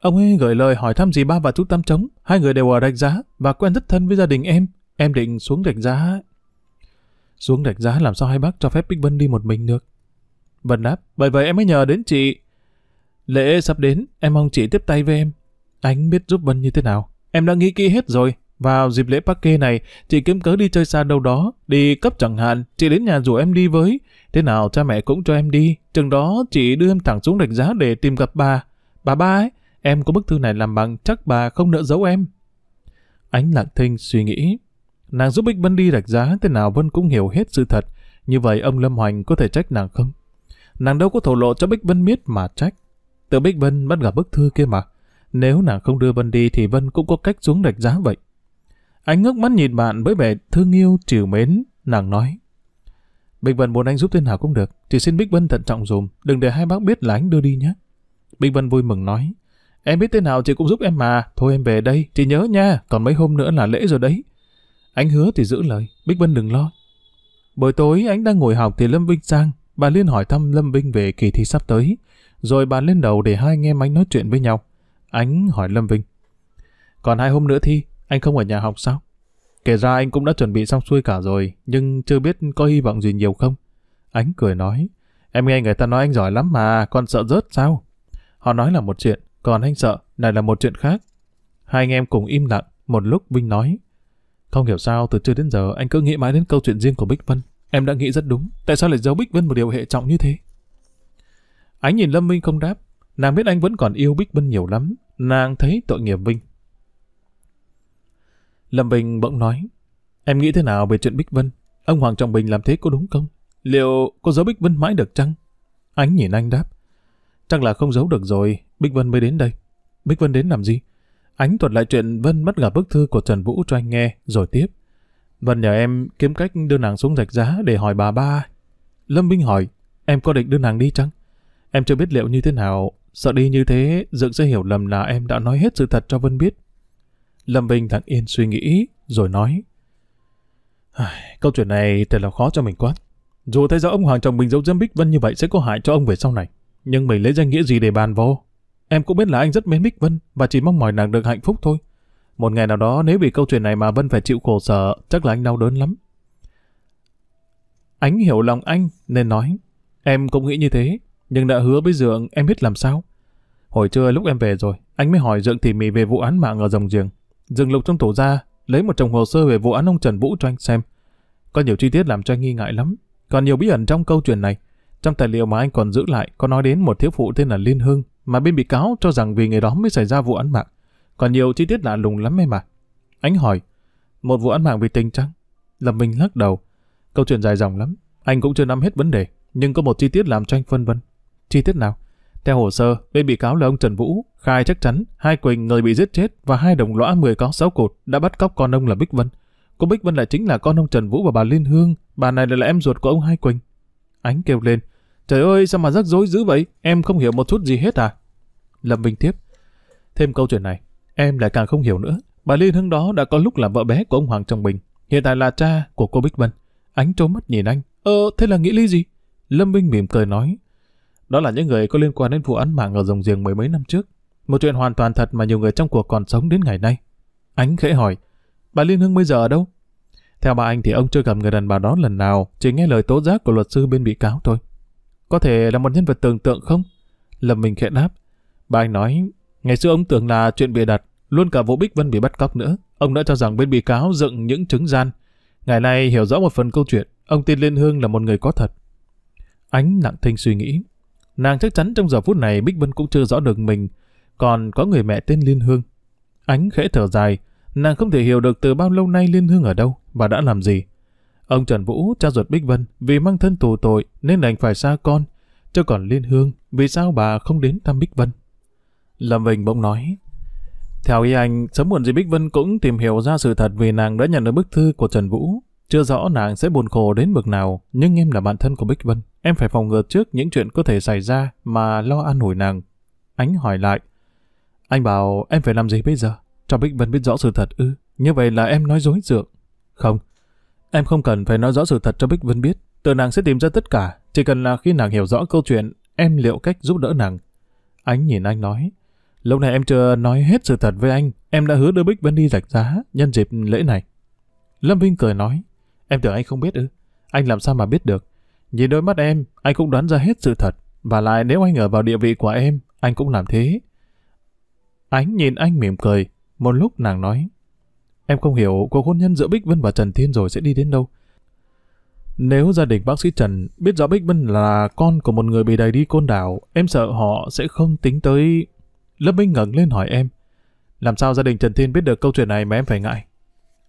ông ấy gửi lời hỏi thăm gì ba và chú Tam Trống. Hai người đều ở Rạch Giá và quen rất thân với gia đình em. Em định xuống Rạch Giá. Xuống Rạch Giá làm sao hai bác cho phép Bích Vân đi một mình được? Vân đáp, bởi vậy em mới nhờ đến chị. Lễ sắp đến, em mong chị tiếp tay với em. Anh biết giúp Vân như thế nào. Em đã nghĩ kỹ hết rồi. Vào dịp lễ Parke này, chị kiếm cớ đi chơi xa đâu đó, đi cấp chẳng hạn, chị đến nhà rủ em đi với. Thế nào cha mẹ cũng cho em đi, chừng đó chị đưa em thẳng xuống rạch giá để tìm gặp bà. Bà ba ấy, em có bức thư này làm bằng chắc bà không nợ giấu em. Ánh lặng thinh suy nghĩ. Nàng giúp Bích Vân đi rạch giá thế nào Vân cũng hiểu hết sự thật. Như vậy ông Lâm Hoành có thể trách nàng không? Nàng đâu có thổ lộ cho Bích Vân biết mà trách. Từ Bích Vân bắt gặp bức thư kia mà. Nếu nàng không đưa Vân đi thì Vân cũng có cách xuống đạch giá vậy. Anh ngước mắt nhìn bạn với vẻ thương yêu trìu mến, nàng nói. Bích Vân muốn anh giúp thế nào cũng được, chỉ xin Bích Vân thận trọng dùm, đừng để hai bác biết là anh đưa đi nhé. Bích Vân vui mừng nói, em biết thế nào chị cũng giúp em mà, thôi em về đây, chị nhớ nha, còn mấy hôm nữa là lễ rồi đấy. Anh hứa thì giữ lời, Bích Vân đừng lo. Buổi tối anh đang ngồi học thì Lâm Vinh Giang. Bà Liên hỏi thăm Lâm Vinh về kỳ thi sắp tới, rồi bà lên đầu để hai anh em anh nói chuyện với nhau. Ánh hỏi Lâm Vinh. Còn hai hôm nữa thi, anh không ở nhà học sao? Kể ra anh cũng đã chuẩn bị xong xuôi cả rồi, nhưng chưa biết có hy vọng gì nhiều không. Ánh cười nói, em nghe người ta nói anh giỏi lắm mà, con sợ rớt sao? Họ nói là một chuyện, còn anh sợ, này là một chuyện khác. Hai anh em cùng im lặng, một lúc Vinh nói. Không hiểu sao từ trưa đến giờ anh cứ nghĩ mãi đến câu chuyện riêng của Bích Vân. Em đã nghĩ rất đúng, tại sao lại giấu Bích Vân một điều hệ trọng như thế? Ánh nhìn Lâm Minh không đáp, nàng biết anh vẫn còn yêu Bích Vân nhiều lắm, nàng thấy tội nghiệp Vinh. Lâm Bình bỗng nói, em nghĩ thế nào về chuyện Bích Vân? Ông Hoàng Trọng Bình làm thế có đúng không? Liệu có giấu Bích Vân mãi được chăng? Ánh nhìn anh đáp, chắc là không giấu được rồi, Bích Vân mới đến đây. Bích Vân đến làm gì? Ánh thuật lại chuyện Vân mất gặp bức thư của Trần Vũ cho anh nghe, rồi tiếp. Vân nhờ em kiếm cách đưa nàng xuống rạch giá để hỏi bà ba. Lâm Vinh hỏi, em có định đưa nàng đi chăng? Em chưa biết liệu như thế nào, sợ đi như thế Dượng sẽ hiểu lầm là em đã nói hết sự thật cho Vân biết. Lâm Vinh thẳng yên suy nghĩ, rồi nói. Câu chuyện này thật là khó cho mình quá. Dù thấy rõ ông Hoàng chồng mình giấu giếm Bích Vân như vậy sẽ có hại cho ông về sau này. Nhưng mình lấy danh nghĩa gì để bàn vô? Em cũng biết là anh rất mến Bích Vân và chỉ mong mỏi nàng được hạnh phúc thôi. Một ngày nào đó nếu vì câu chuyện này mà Vân phải chịu khổ sở, chắc là anh đau đớn lắm. Ánh hiểu lòng anh nên nói, em cũng nghĩ như thế, nhưng đã hứa với Dượng em biết làm sao. Hồi trưa lúc em về rồi, anh mới hỏi Dượng tỉ mỉ về vụ án mạng ở dòng giềng. Dượng lục trong tủ ra, lấy một chồng hồ sơ về vụ án ông Trần Vũ cho anh xem. Có nhiều chi tiết làm cho anh nghi ngại lắm, còn nhiều bí ẩn trong câu chuyện này. Trong tài liệu mà anh còn giữ lại có nói đến một thiếu phụ tên là Liên Hương mà bên bị cáo cho rằng vì người đó mới xảy ra vụ án mạng. Còn nhiều chi tiết lạ lùng lắm em mà. Ánh hỏi, một vụ án mạng vì tình trắng. Lâm Minh lắc đầu. Câu chuyện dài dòng lắm, anh cũng chưa nắm hết vấn đề, nhưng có một chi tiết làm cho anh phân vân. Chi tiết nào? Theo hồ sơ, bên bị cáo là ông Trần Vũ, khai chắc chắn hai Quỳnh người bị giết chết và hai đồng lõa 10 có 6 cột đã bắt cóc con ông là Bích Vân. Cô Bích Vân lại chính là con ông Trần Vũ và bà Liên Hương, bà này lại là em ruột của ông Hai Quỳnh. Ánh kêu lên, trời ơi sao mà rắc rối dữ vậy, em không hiểu một chút gì hết à? Lâm Vinh tiếp, thêm câu chuyện này, Em lại càng không hiểu nữa, bà Liên Hưng đó đã có lúc là vợ bé của ông Hoàng Trọng Bình, hiện tại là cha của cô Bích Vân. Ánh trố mắt nhìn anh, ờ thế là nghĩ lý gì? Lâm Minh mỉm cười nói, đó là những người có liên quan đến vụ án mạng ở rồng giềng mười mấy năm trước. Một chuyện hoàn toàn thật mà nhiều người trong cuộc còn sống đến ngày nay. Ánh khẽ hỏi, bà Liên Hưng bây giờ ở đâu? Theo bà anh thì ông chưa gặp người đàn bà đó lần nào, chỉ nghe lời tố giác của luật sư bên bị cáo thôi. Có thể là một nhân vật tưởng tượng không? Lâm Minh khẽ đáp. Bà anh nói, Ngày xưa ông tưởng là chuyện bị đặt, luôn cả Vũ Bích Vân bị bắt cóc nữa. Ông đã cho rằng bên bị cáo dựng những chứng gian. Ngày nay hiểu rõ một phần câu chuyện, ông tin Liên Hương là một người có thật. Ánh nặng thinh suy nghĩ. Nàng chắc chắn trong giờ phút này Bích Vân cũng chưa rõ được mình, còn có người mẹ tên Liên Hương. Ánh khẽ thở dài, nàng không thể hiểu được từ bao lâu nay Liên Hương ở đâu và đã làm gì. Ông Trần Vũ, cha ruột Bích Vân, vì mang thân tù tội nên đành phải xa con, chứ còn Liên Hương, vì sao bà không đến thăm Bích Vân? Lâm Vinh bỗng nói. Theo ý anh, sớm muộn gì Bích Vân cũng tìm hiểu ra sự thật vì nàng đã nhận được bức thư của Trần Vũ. Chưa rõ nàng sẽ buồn khổ đến bực nào, nhưng em là bạn thân của Bích Vân. Em phải phòng ngừa trước những chuyện có thể xảy ra mà lo an ủi nàng. Ánh hỏi lại. Anh bảo em phải làm gì bây giờ? Cho Bích Vân biết rõ sự thật ư. như vậy là em nói dối dượng. Không. Em không cần phải nói rõ sự thật cho Bích Vân biết. Tự nàng sẽ tìm ra tất cả. Chỉ cần là khi nàng hiểu rõ câu chuyện, em liệu cách giúp đỡ nàng. Ánh nhìn anh nói. Lâu nay em chưa nói hết sự thật với anh, em đã hứa đưa Bích Vân đi rạch giá nhân dịp lễ này. Lâm Vinh cười nói, em tưởng anh không biết ư, anh làm sao mà biết được. Nhìn đôi mắt em, anh cũng đoán ra hết sự thật, và lại nếu anh ở vào địa vị của em, anh cũng làm thế. Ánh nhìn anh mỉm cười, một lúc nàng nói, em không hiểu cuộc hôn nhân giữa Bích Vân và Trần Thiên rồi sẽ đi đến đâu. Nếu gia đình bác sĩ Trần biết rõ Bích Vân là con của một người bị đầy đi côn đảo, em sợ họ sẽ không tính tới Lâm Minh ngẩng lên hỏi em. Làm sao gia đình Trần Thiên biết được câu chuyện này mà em phải ngại?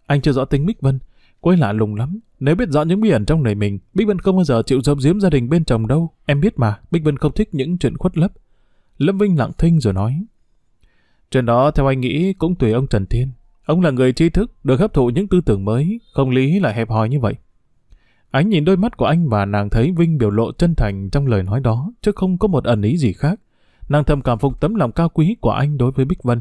Anh chưa rõ tính Bích Vân. Cô ấy lạ lùng lắm. Nếu biết rõ những bí ẩn trong đời mình, Bích Vân không bao giờ chịu giấu giếm gia đình bên chồng đâu. Em biết mà, Bích Vân không thích những chuyện khuất lấp. Lâm Vinh lặng thinh rồi nói. Chuyện đó theo anh nghĩ cũng tùy ông Trần Thiên. Ông là người trí thức, được hấp thụ những tư tưởng mới, không lý lại hẹp hòi như vậy. Ánh nhìn đôi mắt của anh và nàng thấy Vinh biểu lộ chân thành trong lời nói đó, chứ không có một ẩn ý gì khác. Nàng thầm cảm phục tấm lòng cao quý của anh đối với Bích Vân.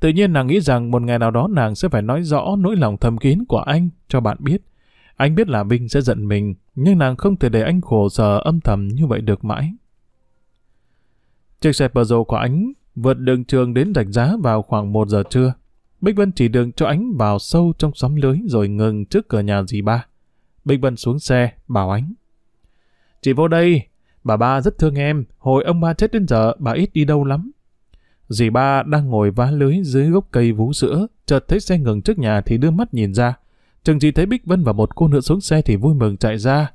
Tự nhiên nàng nghĩ rằng một ngày nào đó nàng sẽ phải nói rõ nỗi lòng thầm kín của anh cho bạn biết. Anh biết là Vinh sẽ giận mình, nhưng nàng không thể để anh khổ sở âm thầm như vậy được mãi. Chiếc xe Peugeot của anh vượt đường trường đến rạch giá vào khoảng 1 giờ trưa. Bích Vân chỉ đường cho anh vào sâu trong xóm lưới rồi ngừng trước cửa nhà dì ba. Bích Vân xuống xe, bảo anh: Chị vô đây, Bà ba rất thương em, hồi ông ba chết đến giờ bà ít đi đâu lắm. Dì ba đang ngồi vá lưới dưới gốc cây vú sữa, chợt thấy xe ngừng trước nhà thì đưa mắt nhìn ra. Chừng gì thấy Bích Vân và một cô nữa xuống xe thì vui mừng chạy ra.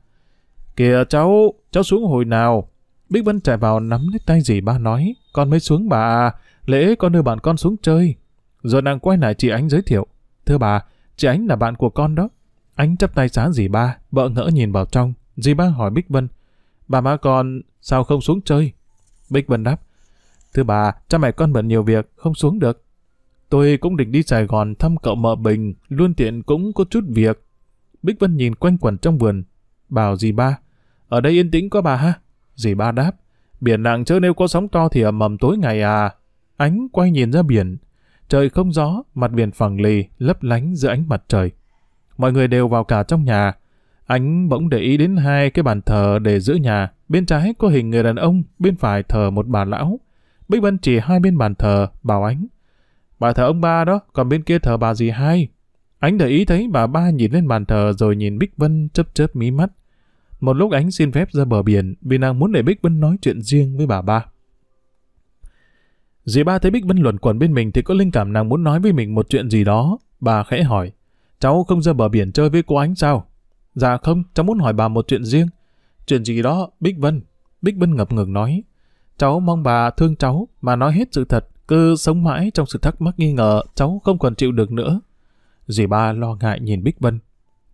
Kìa cháu, cháu xuống hồi nào? Bích Vân chạy vào nắm lấy tay dì ba nói, con mới xuống bà à, lễ con đưa bạn con xuống chơi. Rồi nàng quay lại chị Ánh giới thiệu. Thưa bà, chị Ánh là bạn của con đó. Ánh chấp tay xá dì ba, bỡ ngỡ nhìn vào trong. Dì ba hỏi Bích Vân, Bà má con, sao không xuống chơi? Bích Vân đáp. Thưa bà, cha mẹ con bận nhiều việc, không xuống được. Tôi cũng định đi Sài Gòn thăm cậu mợ Bình, luôn tiện cũng có chút việc. Bích Vân nhìn quanh quẩn trong vườn. Bảo dì ba, ở đây yên tĩnh có bà ha? Dì ba đáp, biển nặng chớ nếu có sóng to thì ở mầm tối ngày à. Ánh quay nhìn ra biển, trời không gió, mặt biển phẳng lì, lấp lánh giữa ánh mặt trời. Mọi người đều vào cả trong nhà, anh bỗng để ý đến hai cái bàn thờ để giữa nhà, bên trái có hình người đàn ông, bên phải thờ một bà lão. Bích Vân chỉ hai bên bàn thờ, bảo ánh. Bà thờ ông ba đó, còn bên kia thờ bà gì hai. Ánh để ý thấy bà ba nhìn lên bàn thờ rồi nhìn Bích Vân chớp chớp mí mắt. Một lúc ánh xin phép ra bờ biển vì nàng muốn để Bích Vân nói chuyện riêng với bà ba. Dì ba thấy Bích Vân luẩn quẩn bên mình thì có linh cảm nàng muốn nói với mình một chuyện gì đó. Bà khẽ hỏi, cháu không ra bờ biển chơi với cô ánh sao? Dạ không, cháu muốn hỏi bà một chuyện riêng. Chuyện gì đó, Bích Vân. Bích Vân ngập ngừng nói. Cháu mong bà thương cháu mà nói hết sự thật, cứ sống mãi trong sự thắc mắc nghi ngờ, cháu không còn chịu được nữa. Dì ba lo ngại nhìn Bích Vân.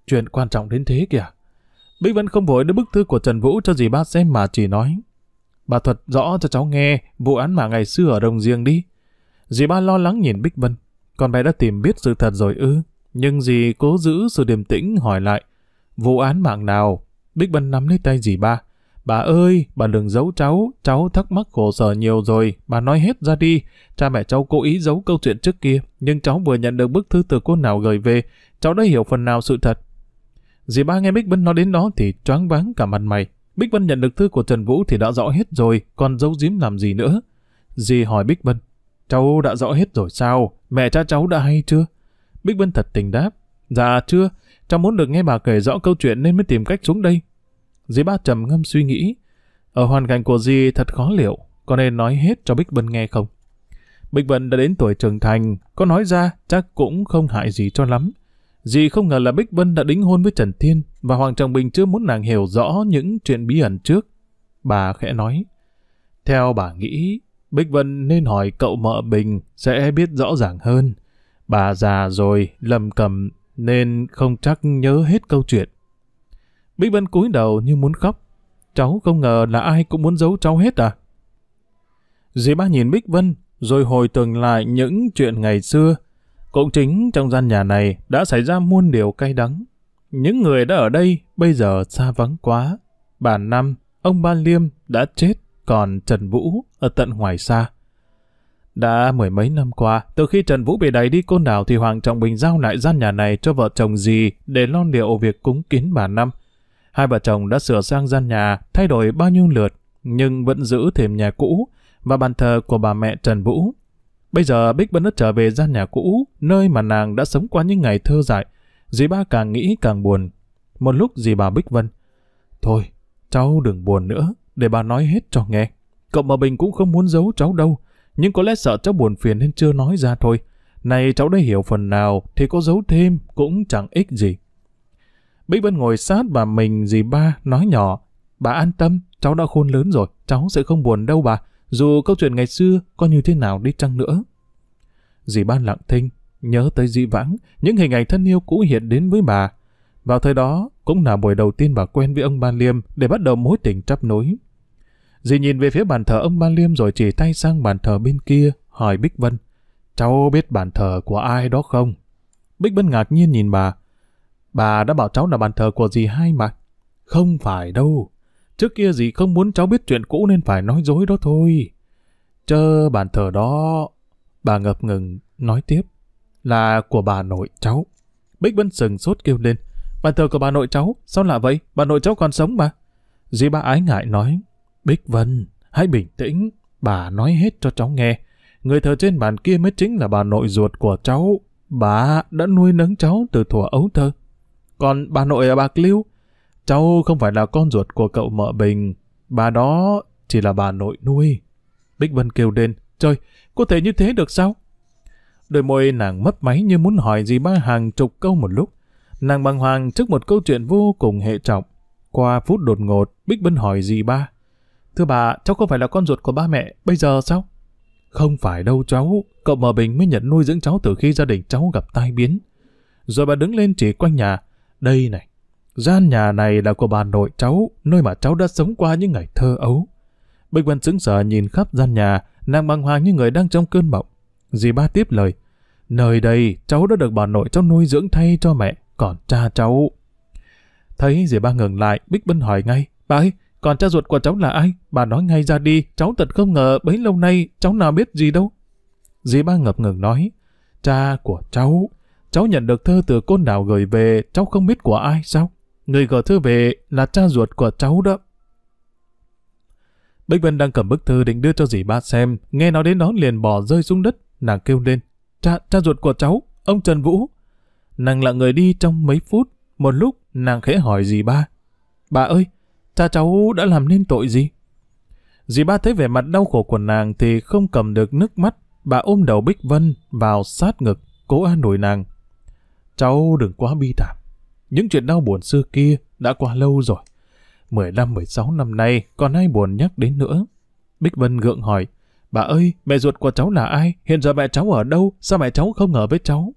Chuyện quan trọng đến thế kìa. Bích Vân không vội đưa bức thư của Trần Vũ cho dì ba xem mà chỉ nói. Bà thuật rõ cho cháu nghe vụ án mà ngày xưa ở Đồng Riêng đi. Dì ba lo lắng nhìn Bích Vân. Con bé đã tìm biết sự thật rồi ư. Nhưng dì cố giữ sự điềm tĩnh hỏi lại. Vụ án mạng nào? Bích Vân nắm lấy tay dì ba. Bà ơi, bà đừng giấu cháu, cháu thắc mắc khổ sở nhiều rồi, bà nói hết ra đi. Cha mẹ cháu cố ý giấu câu chuyện trước kia, nhưng cháu vừa nhận được bức thư từ cô nào gửi về, cháu đã hiểu phần nào sự thật. Dì ba nghe Bích Vân nói đến đó thì choáng váng cả mặt mày. Bích Vân nhận được thư của Trần Vũ thì đã rõ hết rồi, còn giấu giếm làm gì nữa. Dì hỏi Bích Vân. cháu đã rõ hết rồi sao, mẹ cha cháu đã hay chưa? Bích Vân thật tình đáp, dạ chưa, Cháu muốn được nghe bà kể rõ câu chuyện nên mới tìm cách xuống đây. Dì ba trầm ngâm suy nghĩ. Ở hoàn cảnh của dì thật khó liệu, có nên nói hết cho Bích Vân nghe không? Bích Vân đã đến tuổi trưởng thành, có nói ra chắc cũng không hại gì cho lắm. Dì không ngờ là Bích Vân đã đính hôn với Trần Thiên và Hoàng Trọng Bình chưa muốn nàng hiểu rõ những chuyện bí ẩn trước. Bà khẽ nói, theo bà nghĩ, Bích Vân nên hỏi cậu mợ Bình sẽ biết rõ ràng hơn. Bà già rồi, lầm cầm nên không chắc nhớ hết câu chuyện. Bích Vân cúi đầu như muốn khóc. Cháu không ngờ là ai cũng muốn giấu cháu hết à? Dì ba nhìn Bích Vân, rồi hồi tưởng lại những chuyện ngày xưa. Cũng chính trong gian nhà này đã xảy ra muôn điều cay đắng. Những người đã ở đây bây giờ xa vắng quá. Bà Năm, ông Ba Liêm đã chết, còn Trần Vũ ở tận ngoài xa. Đã mười mấy năm qua, từ khi Trần Vũ bị đẩy đi côn đảo thì Hoàng Trọng Bình giao lại gian nhà này cho vợ chồng gì để lo liệu việc cúng kiến bà Năm. Hai vợ chồng đã sửa sang gian nhà, thay đổi bao nhiêu lượt, nhưng vẫn giữ thềm nhà cũ và bàn thờ của bà mẹ Trần Vũ. Bây giờ Bích Bân đã trở về gian nhà cũ, nơi mà nàng đã sống qua những ngày thơ dại. Dì ba càng nghĩ càng buồn. Một lúc dì bà Bích Vân, Thôi, cháu đừng buồn nữa, để bà nói hết cho nghe. Cậu mà Bình cũng không muốn giấu cháu đâu, nhưng có lẽ sợ cháu buồn phiền nên chưa nói ra thôi. Này cháu đã hiểu phần nào thì có giấu thêm cũng chẳng ích gì. Bích vẫn ngồi sát bà mình dì ba nói nhỏ, bà an tâm, cháu đã khôn lớn rồi, cháu sẽ không buồn đâu bà, dù câu chuyện ngày xưa có như thế nào đi chăng nữa. Dì ba lặng thinh, nhớ tới dĩ vãng, những hình ảnh thân yêu cũ hiện đến với bà. Vào thời đó, cũng là buổi đầu tiên bà quen với ông Ba Liêm để bắt đầu mối tình chấp nối. Dì nhìn về phía bàn thờ ông Ba Liêm rồi chỉ tay sang bàn thờ bên kia, hỏi Bích Vân. Cháu biết bàn thờ của ai đó không? Bích Vân ngạc nhiên nhìn bà. Bà đã bảo cháu là bàn thờ của dì hai mà. Không phải đâu. Trước kia dì không muốn cháu biết chuyện cũ nên phải nói dối đó thôi. Chơ bàn thờ đó... Bà ngập ngừng, nói tiếp. Là của bà nội cháu. Bích Vân sừng sốt kêu lên. Bàn thờ của bà nội cháu, sao lạ vậy? Bà nội cháu còn sống mà. Dì ba ái ngại nói. Bích Vân, hãy bình tĩnh, bà nói hết cho cháu nghe. Người thờ trên bàn kia mới chính là bà nội ruột của cháu. Bà đã nuôi nấng cháu từ thuở ấu thơ. Còn bà nội ở bạc liêu, Cháu không phải là con ruột của cậu mợ Bình. Bà đó chỉ là bà nội nuôi. Bích Vân kêu lên, trời, có thể như thế được sao? Đôi môi nàng mấp máy như muốn hỏi gì ba hàng chục câu một lúc. Nàng bàng hoàng trước một câu chuyện vô cùng hệ trọng. Qua phút đột ngột, Bích Vân hỏi gì ba? Thưa bà, cháu không phải là con ruột của ba mẹ, bây giờ sao? Không phải đâu cháu, cậu Mờ Bình mới nhận nuôi dưỡng cháu từ khi gia đình cháu gặp tai biến. Rồi bà đứng lên chỉ quanh nhà, đây này, gian nhà này là của bà nội cháu, nơi mà cháu đã sống qua những ngày thơ ấu. Bích Vân sững sờ nhìn khắp gian nhà, nàng bàng hoàng như người đang trong cơn mộng. Dì ba tiếp lời, nơi đây cháu đã được bà nội cháu nuôi dưỡng thay cho mẹ, còn cha cháu... Thấy dì ba ngừng lại, Bích Vân hỏi ngay, bà ơi, còn cha ruột của cháu là ai? Bà nói ngay ra đi, cháu thật không ngờ bấy lâu nay cháu nào biết gì đâu. Dì ba ngập ngừng nói, cha của cháu, cháu nhận được thơ từ cô nào gửi về, cháu không biết của ai sao? Người gửi thư về là cha ruột của cháu đó. Bích Vân đang cầm bức thư định đưa cho dì ba xem, nghe nói đến đó liền bỏ rơi xuống đất, nàng kêu lên, cha, cha ruột của cháu, ông Trần Vũ. Nàng lặng người đi trong mấy phút, một lúc nàng khẽ hỏi dì ba, bà ơi, cha cháu đã làm nên tội gì? Dì ba thấy vẻ mặt đau khổ của nàng thì không cầm được nước mắt, bà ôm đầu Bích Vân vào sát ngực, cố an ủi nàng. Cháu đừng quá bi thảm. Những chuyện đau buồn xưa kia đã qua lâu rồi. 15-16 năm nay còn ai buồn nhắc đến nữa. Bích Vân gượng hỏi, bà ơi, mẹ ruột của cháu là ai? Hiện giờ mẹ cháu ở đâu? Sao mẹ cháu không ở với cháu?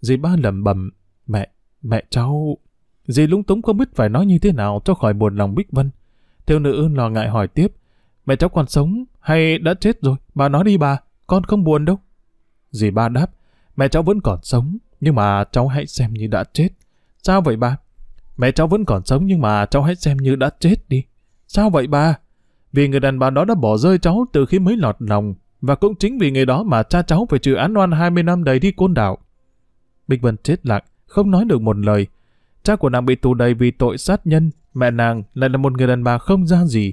Dì ba lẩm bẩm, mẹ, mẹ cháu... Dì lúng túng không biết phải nói như thế nào cho khỏi buồn lòng Bích Vân. Thiếu nữ lo ngại hỏi tiếp. Mẹ cháu còn sống hay đã chết rồi? Bà nói đi bà, con không buồn đâu. Dì ba đáp. Mẹ cháu vẫn còn sống, nhưng mà cháu hãy xem như đã chết. Sao vậy bà? Mẹ cháu vẫn còn sống nhưng mà cháu hãy xem như đã chết đi. Sao vậy bà? Vì người đàn bà đó đã bỏ rơi cháu từ khi mới lọt lòng, và cũng chính vì người đó mà cha cháu phải chịu án oan 20 năm đầy đi côn đảo. Bích Vân chết lặng, không nói được một lời, Cha của nàng bị tù đầy vì tội sát nhân, mẹ nàng lại là một người đàn bà không ra gì.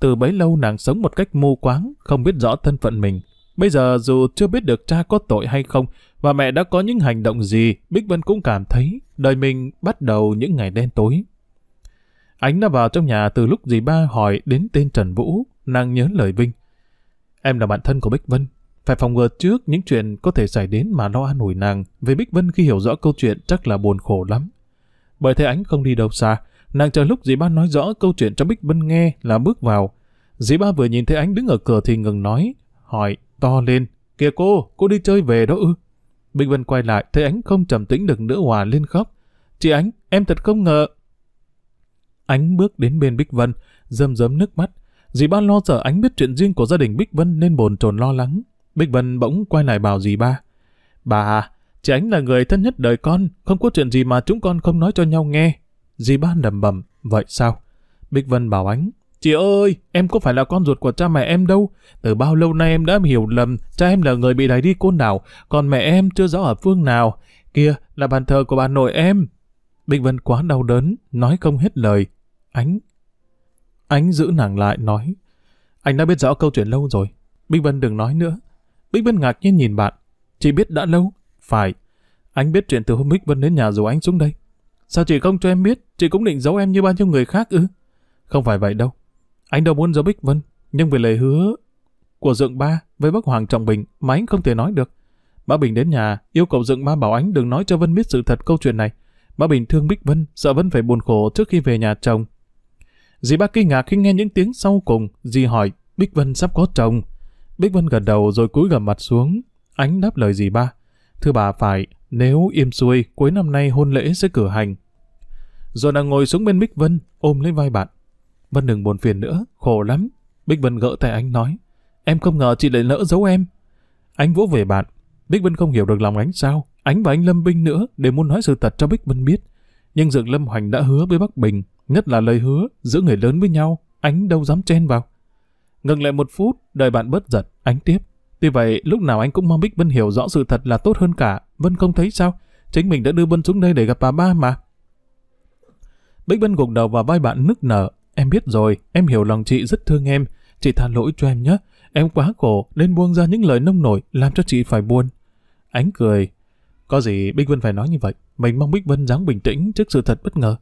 Từ bấy lâu nàng sống một cách mù quáng, không biết rõ thân phận mình. Bây giờ dù chưa biết được cha có tội hay không và mẹ đã có những hành động gì, Bích Vân cũng cảm thấy đời mình bắt đầu những ngày đen tối. Ánh đã vào trong nhà từ lúc dì ba hỏi đến tên Trần Vũ, nàng nhớ lời Vinh. Em là bạn thân của Bích Vân, phải phòng ngừa trước những chuyện có thể xảy đến mà lo an ủi nàng, vì Bích Vân khi hiểu rõ câu chuyện chắc là buồn khổ lắm. Bởi thế Ánh không đi đâu xa, nàng chờ lúc dì ba nói rõ câu chuyện cho Bích Vân nghe là bước vào. Dì ba vừa nhìn thấy Ánh đứng ở cửa thì ngừng nói, hỏi to lên, kìa cô, cô đi chơi về đó ư. Bích Vân quay lại, thấy Ánh không trầm tĩnh được nữa hòa lên khóc. Chị Ánh, em thật không ngờ. Ánh bước đến bên Bích Vân, rơm rớm nước mắt. Dì ba lo sợ Ánh biết chuyện riêng của gia đình Bích Vân nên bồn chồn lo lắng. Bích Vân bỗng quay lại bảo dì ba. Bà à, Chị Ánh là người thân nhất đời con, không có chuyện gì mà chúng con không nói cho nhau nghe. Dì ba đầm bầm, vậy sao? Bích Vân bảo Ánh, Chị ơi, em có phải là con ruột của cha mẹ em đâu. Từ bao lâu nay em đã hiểu lầm, cha em là người bị đẩy đi côn đảo, còn mẹ em chưa rõ ở phương nào. Kia là bàn thờ của bà nội em. Bích Vân quá đau đớn, nói không hết lời. Ánh. Ánh giữ nàng lại, nói. Anh đã biết rõ câu chuyện lâu rồi. Bích Vân đừng nói nữa. Bích Vân ngạc nhiên nhìn bạn. Chị biết đã lâu, phải. Anh biết chuyện từ hôm Bích Vân đến nhà rủ anh xuống đây. Sao chị không cho em biết? Chị cũng định giấu em như bao nhiêu người khác ư? Không phải vậy đâu. Anh đâu muốn giấu Bích Vân. Nhưng vì lời hứa của Dượng Ba với bác Hoàng Trọng Bình mà anh không thể nói được. Bác Bình đến nhà, yêu cầu Dượng Ba bảo anh đừng nói cho Vân biết sự thật câu chuyện này. Bác Bình thương Bích Vân, sợ Vân phải buồn khổ trước khi về nhà chồng. Dì ba kinh ngạc khi nghe những tiếng sau cùng, dì hỏi, Bích Vân sắp có chồng. Bích Vân gật đầu rồi cúi gầm mặt xuống. Ánh đáp lời dì ba. Thưa bà phải, nếu im xuôi, cuối năm nay hôn lễ sẽ cử hành. Rồi nàng ngồi xuống bên Bích Vân, ôm lấy vai bạn. Vân đừng buồn phiền nữa, khổ lắm. Bích Vân gỡ tay anh nói, em không ngờ chị lại lỡ giấu em. Anh vỗ về bạn, Bích Vân không hiểu được lòng ánh sao. Ánh và anh Lâm Binh nữa để muốn nói sự thật cho Bích Vân biết. Nhưng Dược Lâm Hoành đã hứa với Bắc Bình, nhất là lời hứa giữa người lớn với nhau, ánh đâu dám chen vào. Ngừng lại một phút, đời bạn bớt giật, ánh tiếp. Tuy vậy, lúc nào anh cũng mong Bích Vân hiểu rõ sự thật là tốt hơn cả. Vân không thấy sao? Chính mình đã đưa Vân xuống đây để gặp bà ba mà. Bích Vân gục đầu vào vai bạn nức nở. Em biết rồi, em hiểu lòng chị rất thương em. Chị tha lỗi cho em nhé. Em quá khổ nên buông ra những lời nông nổi làm cho chị phải buồn. Ánh cười. Có gì Bích Vân phải nói như vậy. Mình mong Bích Vân dáng bình tĩnh trước sự thật bất ngờ.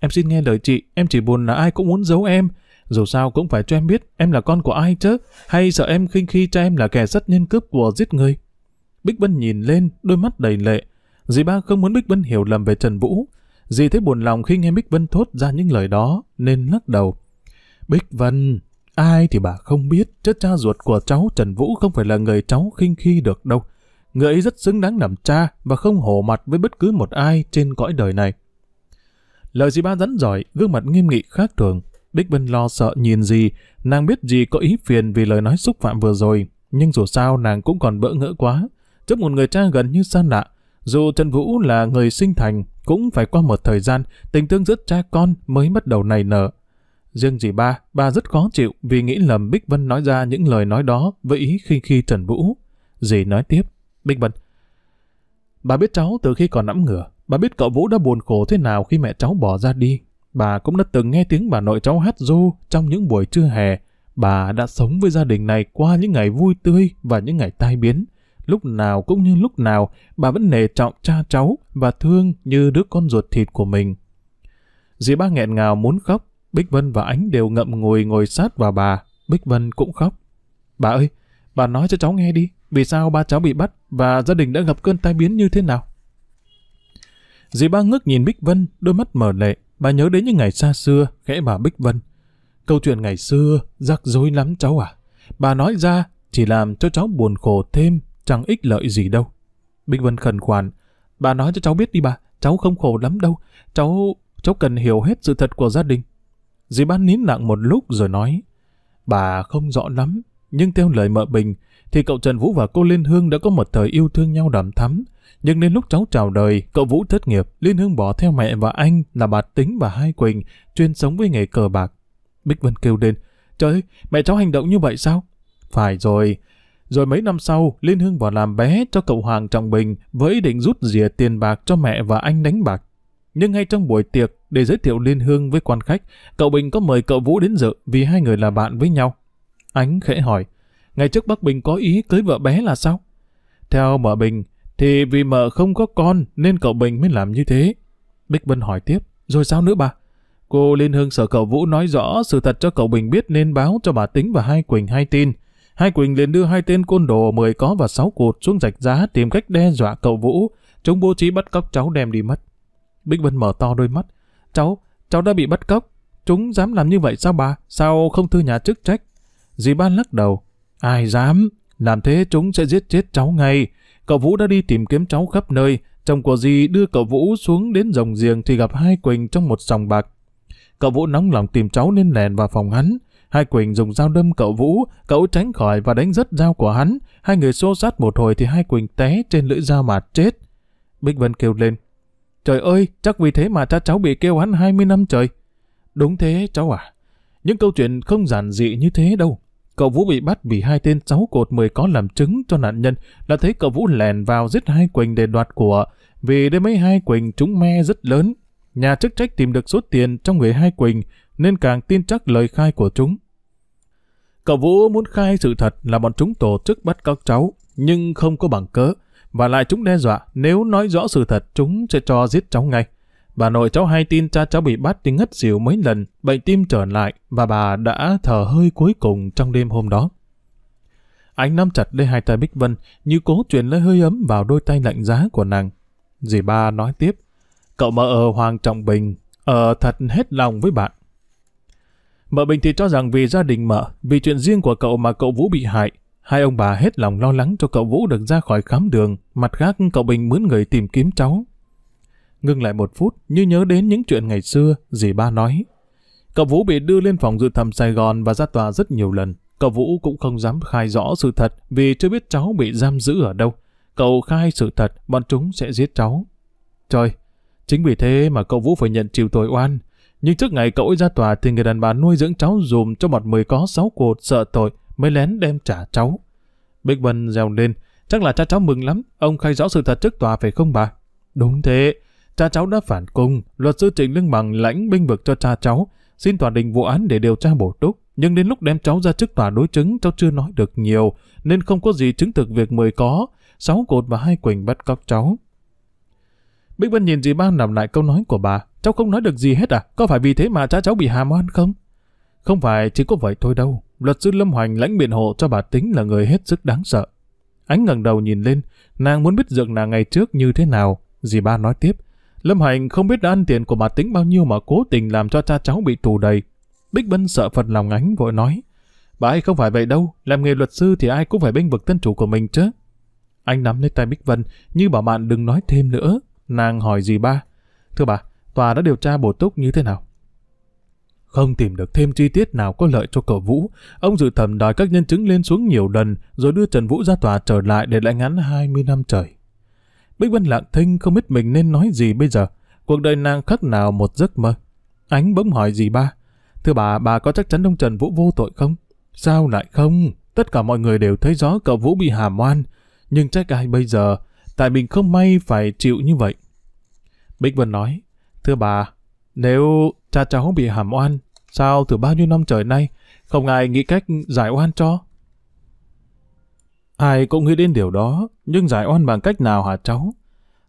Em xin nghe lời chị, em chỉ buồn là ai cũng muốn giấu em. Dù sao cũng phải cho em biết em là con của ai chứ, hay sợ em khinh khi cho em là kẻ rất nhân cướp của giết người. Bích Vân nhìn lên, đôi mắt đầy lệ. Dì ba không muốn Bích Vân hiểu lầm về Trần Vũ. Dì thấy buồn lòng khi nghe Bích Vân thốt ra những lời đó, nên lắc đầu. Bích Vân, ai thì bà không biết, chứ cha ruột của cháu Trần Vũ không phải là người cháu khinh khi được đâu. Người ấy rất xứng đáng làm cha và không hổ mặt với bất cứ một ai trên cõi đời này. Lời dì ba rắn giỏi, gương mặt nghiêm nghị khác thường, Bích Vân lo sợ nhìn gì, nàng biết gì có ý phiền vì lời nói xúc phạm vừa rồi, nhưng dù sao nàng cũng còn bỡ ngỡ quá, trước một người cha gần như xa lạ. Dù Trần Vũ là người sinh thành, cũng phải qua một thời gian, tình tương giữa cha con mới bắt đầu nảy nở. Riêng dì ba, ba rất khó chịu vì nghĩ lầm Bích Vân nói ra những lời nói đó với ý khi khi Trần Vũ. Dì nói tiếp, Bích Vân, bà biết cháu từ khi còn nắm ngửa, bà biết cậu Vũ đã buồn khổ thế nào khi mẹ cháu bỏ ra đi, bà cũng đã từng nghe tiếng bà nội cháu hát ru trong những buổi trưa hè. Bà đã sống với gia đình này qua những ngày vui tươi và những ngày tai biến. Lúc nào cũng như lúc nào, bà vẫn nề trọng cha cháu và thương như đứa con ruột thịt của mình. Dì ba nghẹn ngào muốn khóc, Bích Vân và Ánh đều ngậm ngùi ngồi sát vào bà. Bích Vân cũng khóc. Bà ơi, bà nói cho cháu nghe đi, vì sao ba cháu bị bắt và gia đình đã gặp cơn tai biến như thế nào? Dì ba ngước nhìn Bích Vân, đôi mắt mở lệ, Bà nhớ đến những ngày xa xưa, khẽ bà Bích Vân. Câu chuyện ngày xưa, rắc rối lắm cháu à. Bà nói ra, chỉ làm cho cháu buồn khổ thêm, chẳng ích lợi gì đâu. Bích Vân khẩn khoản. Bà nói cho cháu biết đi bà, cháu không khổ lắm đâu. Cháu, cháu cần hiểu hết sự thật của gia đình. Dì bán nín lặng một lúc rồi nói. Bà không rõ lắm, nhưng theo lời mợ Bình, thì cậu Trần Vũ và cô Liên Hương đã có một thời yêu thương nhau đầm thắm, nhưng đến lúc cháu chào đời, cậu Vũ thất nghiệp, Liên Hương bỏ theo mẹ và anh là bà Tính và Hai Quỳnh, chuyên sống với nghề cờ bạc. Bích Vân kêu lên, trời ơi, mẹ cháu hành động như vậy sao? Phải rồi. Rồi mấy năm sau, Liên Hương vào làm bé cho cậu Hoàng Trọng Bình với ý định rút rìa tiền bạc cho mẹ và anh đánh bạc. Nhưng ngay trong buổi tiệc, để giới thiệu Liên Hương với quan khách, cậu Bình có mời cậu Vũ đến dự vì hai người là bạn với nhau. Ánh khẽ hỏi, ngày trước bác Bình có ý cưới vợ bé là sao? Theo mở Bình, thì vì mợ không có con nên cậu Bình mới làm như thế. Bích Vân hỏi tiếp, rồi sao nữa bà? Cô Liên Hương sợ cậu Vũ nói rõ sự thật cho cậu Bình biết nên báo cho bà Tính và Hai Quỳnh hai tin. Hai Quỳnh liền đưa hai tên côn đồ mười có và sáu cột xuống rạch giá tìm cách đe dọa cậu Vũ. Chúng bố trí bắt cóc cháu đem đi mất. Bích Vân mở to đôi mắt. Cháu, cháu đã bị bắt cóc. Chúng dám làm như vậy sao bà? Sao không thư nhà chức trách? Dì ba lắc đầu. Ai dám? Làm thế chúng sẽ giết chết cháu ngay. Cậu Vũ đã đi tìm kiếm cháu khắp nơi, chồng của dì đưa cậu Vũ xuống đến rồng giềng thì gặp Hai Quỳnh trong một sòng bạc. Cậu Vũ nóng lòng tìm cháu nên lèn vào phòng hắn. Hai Quỳnh dùng dao đâm cậu Vũ, cậu tránh khỏi và đánh rất dao của hắn. Hai người xô sát một hồi thì Hai Quỳnh té trên lưỡi dao mà chết. Bích Vân kêu lên. Trời ơi, chắc vì thế mà cha cháu bị kêu hắn 20 năm trời. Đúng thế cháu à, những câu chuyện không giản dị như thế đâu cậu Vũ bị bắt vì hai tên cháu cột mười có làm chứng cho nạn nhân là thấy cậu Vũ lèn vào giết hai Quỳnh để đoạt của, vì đêm mấy hai Quỳnh trúng me rất lớn. Nhà chức trách tìm được số tiền trong người hai Quỳnh nên càng tin chắc lời khai của chúng. Cậu Vũ muốn khai sự thật là bọn chúng tổ chức bắt các cháu, nhưng không có bằng cớ, và lại chúng đe dọa nếu nói rõ sự thật chúng sẽ cho giết cháu ngay. Bà nội cháu hay tin cha cháu bị bắt thì ngất xỉu mấy lần, bệnh tim trở lại và bà đã thở hơi cuối cùng trong đêm hôm đó. Anh nắm chặt lấy hai tay Bích Vân như cố truyền lấy hơi ấm vào đôi tay lạnh giá của nàng. Dì ba nói tiếp, cậu mở ở Hoàng Trọng Bình, ở ờ, thật hết lòng với bạn. Mợ Bình thì cho rằng vì gia đình mợ, vì chuyện riêng của cậu mà cậu Vũ bị hại, hai ông bà hết lòng lo lắng cho cậu Vũ được ra khỏi khám đường, mặt khác cậu Bình mướn người tìm kiếm cháu, Ngưng lại một phút, như nhớ đến những chuyện ngày xưa, dì ba nói. Cậu Vũ bị đưa lên phòng dự thẩm Sài Gòn và ra tòa rất nhiều lần. Cậu Vũ cũng không dám khai rõ sự thật vì chưa biết cháu bị giam giữ ở đâu. Cậu khai sự thật, bọn chúng sẽ giết cháu. Trời, chính vì thế mà cậu Vũ phải nhận chịu tội oan. Nhưng trước ngày cậu ấy ra tòa thì người đàn bà nuôi dưỡng cháu dùm cho một mười có sáu cột sợ tội mới lén đem trả cháu. Bích Vân rèo lên, chắc là cha cháu mừng lắm, ông khai rõ sự thật trước tòa phải không bà? Đúng thế, Cha cháu đã phản cung, luật sư Trịnh Lương Bằng lãnh binh vực cho cha cháu, xin tòa đình vụ án để điều tra bổ túc. Nhưng đến lúc đem cháu ra trước tòa đối chứng, cháu chưa nói được nhiều, nên không có gì chứng thực việc mười có. Sáu cột và hai quỳnh bắt cóc cháu. Bích Vân nhìn dì ba làm lại câu nói của bà. Cháu không nói được gì hết à? Có phải vì thế mà cha cháu bị hàm oan không? Không phải chỉ có vậy thôi đâu. Luật sư Lâm Hoành lãnh biện hộ cho bà tính là người hết sức đáng sợ. Ánh ngẩng đầu nhìn lên, nàng muốn biết dượng nàng ngày trước như thế nào. Dì ba nói tiếp, Lâm Hành không biết đã ăn tiền của bà tính bao nhiêu mà cố tình làm cho cha cháu bị tù đầy. Bích Bân sợ phần lòng ánh vội nói. Bà ấy không phải vậy đâu, làm nghề luật sư thì ai cũng phải bênh vực tân chủ của mình chứ. Anh nắm lấy tay Bích Vân, như bảo bạn đừng nói thêm nữa. Nàng hỏi gì ba? Thưa bà, tòa đã điều tra bổ túc như thế nào? Không tìm được thêm chi tiết nào có lợi cho cậu Vũ, ông dự thẩm đòi các nhân chứng lên xuống nhiều lần rồi đưa Trần Vũ ra tòa trở lại để lãnh án 20 năm trời. Bích Vân lặng thinh không biết mình nên nói gì bây giờ. Cuộc đời nàng khắc nào một giấc mơ. Ánh bỗng hỏi gì ba. Thưa bà, bà có chắc chắn ông Trần Vũ vô tội không? Sao lại không? Tất cả mọi người đều thấy rõ cậu Vũ bị hàm oan. Nhưng trách ai bây giờ? Tại mình không may phải chịu như vậy. Bích Vân nói, thưa bà, nếu cha cháu bị hàm oan, sao từ bao nhiêu năm trời nay không ai nghĩ cách giải oan cho? Ai cũng nghĩ đến điều đó, nhưng giải oan bằng cách nào hả cháu?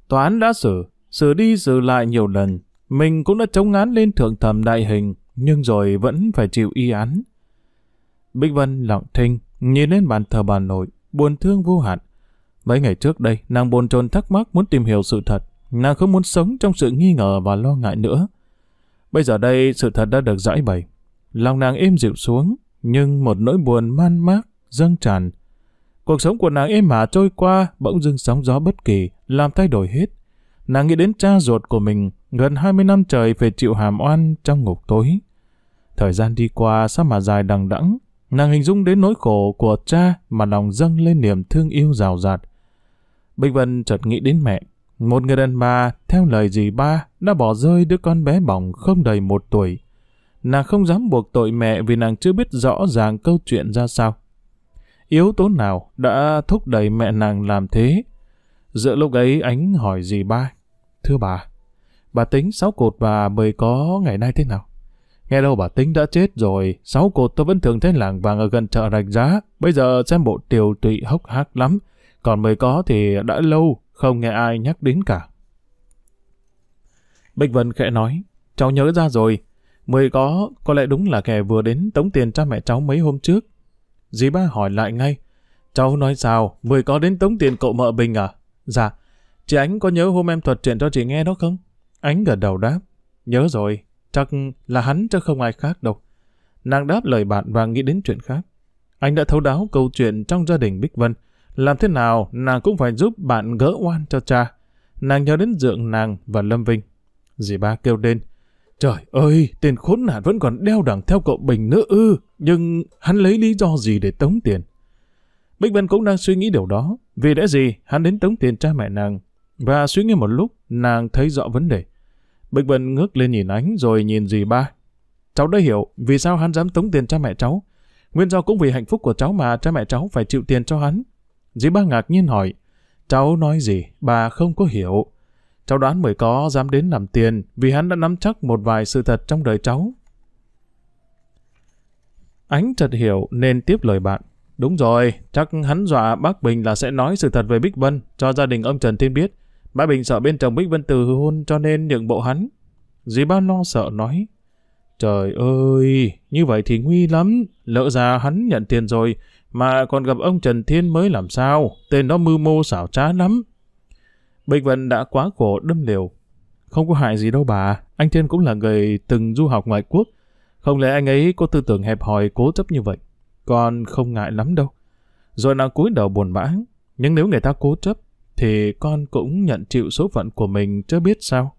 Tòa án đã xử, xử đi xử lại nhiều lần, mình cũng đã chống án lên thượng thẩm đại hình, nhưng rồi vẫn phải chịu y án. Bích Vân lặng thinh, nhìn lên bàn thờ bà nội, buồn thương vô hạn. Mấy ngày trước đây, nàng bồn chồn thắc mắc muốn tìm hiểu sự thật, nàng không muốn sống trong sự nghi ngờ và lo ngại nữa. Bây giờ đây, sự thật đã được giải bày. Lòng nàng êm dịu xuống, nhưng một nỗi buồn man mác, dâng tràn, Cuộc sống của nàng êm ả trôi qua, bỗng dưng sóng gió bất kỳ, làm thay đổi hết. Nàng nghĩ đến cha ruột của mình, gần 20 năm trời phải chịu hàm oan trong ngục tối. Thời gian đi qua sao mà dài đằng đẵng, nàng hình dung đến nỗi khổ của cha mà lòng dâng lên niềm thương yêu rào rạt. bình Vân chợt nghĩ đến mẹ, một người đàn bà, theo lời dì ba, đã bỏ rơi đứa con bé bỏng không đầy một tuổi. Nàng không dám buộc tội mẹ vì nàng chưa biết rõ ràng câu chuyện ra sao yếu tố nào đã thúc đẩy mẹ nàng làm thế. Giữa lúc ấy ánh hỏi gì ba? Thưa bà, bà tính sáu cột bà mới có ngày nay thế nào? Nghe đâu bà tính đã chết rồi, sáu cột tôi vẫn thường thấy làng vàng ở gần chợ rạch giá, bây giờ xem bộ tiều tụy hốc hác lắm, còn mới có thì đã lâu, không nghe ai nhắc đến cả. Bích Vân khẽ nói, cháu nhớ ra rồi, Mười có, có lẽ đúng là kẻ vừa đến tống tiền cha mẹ cháu mấy hôm trước, Dì ba hỏi lại ngay. Cháu nói sao, Mười có đến tống tiền cậu mợ Bình à? Dạ. Chị Ánh có nhớ hôm em thuật chuyện cho chị nghe đó không? Ánh gật đầu đáp. Nhớ rồi, chắc là hắn chứ không ai khác đâu. Nàng đáp lời bạn và nghĩ đến chuyện khác. Anh đã thấu đáo câu chuyện trong gia đình Bích Vân. Làm thế nào nàng cũng phải giúp bạn gỡ oan cho cha. Nàng nhớ đến dượng nàng và Lâm Vinh. Dì ba kêu lên. Trời ơi, tiền khốn nạn vẫn còn đeo đẳng theo cậu Bình nữa ư, nhưng hắn lấy lý do gì để tống tiền? Bích Vân cũng đang suy nghĩ điều đó, vì đã gì hắn đến tống tiền cha mẹ nàng, và suy nghĩ một lúc, nàng thấy rõ vấn đề. Bích Vân ngước lên nhìn ánh rồi nhìn dì ba. Cháu đã hiểu vì sao hắn dám tống tiền cha mẹ cháu. Nguyên do cũng vì hạnh phúc của cháu mà cha mẹ cháu phải chịu tiền cho hắn. Dì ba ngạc nhiên hỏi, cháu nói gì, bà không có hiểu cháu đoán mới có dám đến làm tiền vì hắn đã nắm chắc một vài sự thật trong đời cháu. Ánh chợt hiểu nên tiếp lời bạn. Đúng rồi, chắc hắn dọa bác Bình là sẽ nói sự thật về Bích Vân cho gia đình ông Trần Thiên biết. Bác Bình sợ bên chồng Bích Vân từ hôn cho nên nhượng bộ hắn. Dì ba lo sợ nói. Trời ơi, như vậy thì nguy lắm. Lỡ ra hắn nhận tiền rồi, mà còn gặp ông Trần Thiên mới làm sao. Tên nó mưu mô xảo trá lắm. Bình Vân đã quá khổ đâm liều. Không có hại gì đâu bà, anh Thiên cũng là người từng du học ngoại quốc. Không lẽ anh ấy có tư tưởng hẹp hòi cố chấp như vậy? Con không ngại lắm đâu. Rồi nàng cúi đầu buồn bã, nhưng nếu người ta cố chấp, thì con cũng nhận chịu số phận của mình chứ biết sao.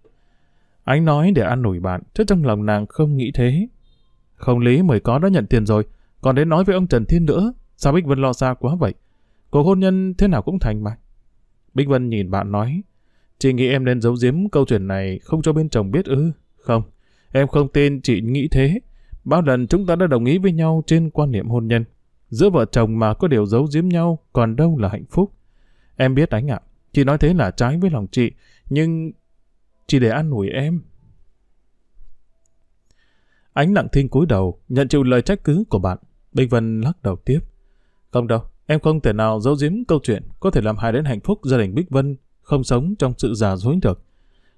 Anh nói để an ủi bạn, chứ trong lòng nàng không nghĩ thế. Không lý mới có đã nhận tiền rồi, còn đến nói với ông Trần Thiên nữa, sao Bích Vân lo xa quá vậy? Cuộc hôn nhân thế nào cũng thành mà. Bích Vân nhìn bạn nói, chị nghĩ em nên giấu giếm câu chuyện này không cho bên chồng biết ư? không, em không tin chị nghĩ thế. Bao lần chúng ta đã đồng ý với nhau trên quan niệm hôn nhân. Giữa vợ chồng mà có điều giấu giếm nhau còn đâu là hạnh phúc. Em biết ánh ạ, chị nói thế là trái với lòng chị, nhưng chỉ để an ủi em. Ánh lặng thinh cúi đầu, nhận chịu lời trách cứ của bạn. Bình Vân lắc đầu tiếp. Không đâu, Em không thể nào giấu giếm câu chuyện có thể làm hại đến hạnh phúc gia đình Bích Vân không sống trong sự giả dối được.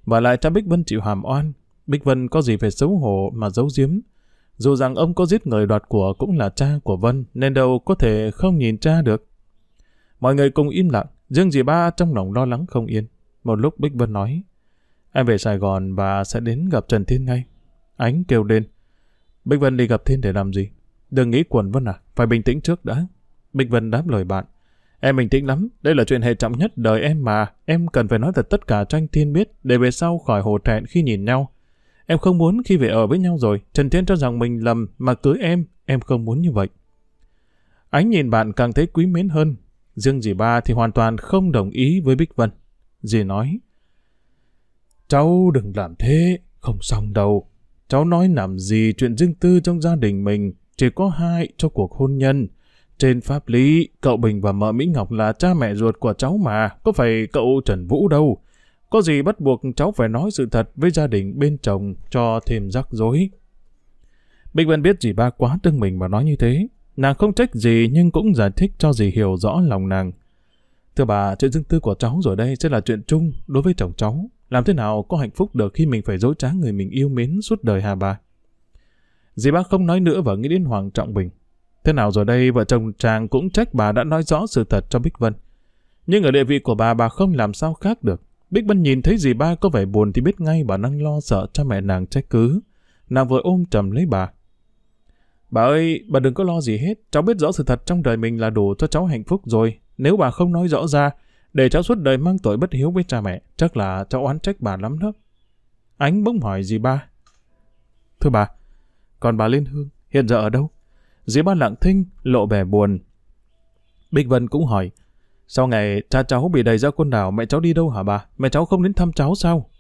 Và lại cho Bích Vân chịu hàm oan, Bích Vân có gì phải xấu hổ mà giấu giếm. Dù rằng ông có giết người đoạt của cũng là cha của Vân nên đâu có thể không nhìn cha được. Mọi người cùng im lặng, riêng dì ba trong lòng lo lắng không yên. Một lúc Bích Vân nói, em về Sài Gòn và sẽ đến gặp Trần Thiên ngay. Ánh kêu lên, Bích Vân đi gặp Thiên để làm gì? Đừng nghĩ quần Vân à, phải bình tĩnh trước đã. Bích Vân đáp lời bạn. Em bình tĩnh lắm, đây là chuyện hệ trọng nhất đời em mà, em cần phải nói thật tất cả cho anh Thiên biết, để về sau khỏi hồ thẹn khi nhìn nhau. Em không muốn khi về ở với nhau rồi, Trần Thiên cho rằng mình lầm mà cưới em, em không muốn như vậy. Ánh nhìn bạn càng thấy quý mến hơn, Dương dì ba thì hoàn toàn không đồng ý với Bích Vân. Dì nói, Cháu đừng làm thế, không xong đâu. Cháu nói làm gì chuyện riêng tư trong gia đình mình, chỉ có hại cho cuộc hôn nhân. Trên pháp lý, cậu Bình và mợ Mỹ Ngọc là cha mẹ ruột của cháu mà, có phải cậu Trần Vũ đâu. Có gì bắt buộc cháu phải nói sự thật với gia đình bên chồng cho thêm rắc rối. Bình vẫn biết dì ba quá thương mình mà nói như thế. Nàng không trách gì nhưng cũng giải thích cho dì hiểu rõ lòng nàng. Thưa bà, chuyện riêng tư của cháu rồi đây sẽ là chuyện chung đối với chồng cháu. Làm thế nào có hạnh phúc được khi mình phải dối trá người mình yêu mến suốt đời hà bà? Dì ba không nói nữa và nghĩ đến Hoàng Trọng Bình. Thế nào rồi đây vợ chồng chàng cũng trách bà đã nói rõ sự thật cho Bích Vân. Nhưng ở địa vị của bà bà không làm sao khác được. Bích Vân nhìn thấy gì ba có vẻ buồn thì biết ngay bà đang lo sợ cho mẹ nàng trách cứ. Nàng vừa ôm trầm lấy bà. Bà ơi, bà đừng có lo gì hết. Cháu biết rõ sự thật trong đời mình là đủ cho cháu hạnh phúc rồi. Nếu bà không nói rõ ra, để cháu suốt đời mang tội bất hiếu với cha mẹ, chắc là cháu oán trách bà lắm đó. Ánh bỗng hỏi gì ba. Thưa bà, còn bà Liên Hương, hiện giờ ở đâu? Diệp Ba lặng thinh, lộ vẻ buồn. Bích Vân cũng hỏi, sau ngày cha cháu bị đầy ra quân đảo, mẹ cháu đi đâu hả bà? Mẹ cháu không đến thăm cháu sao?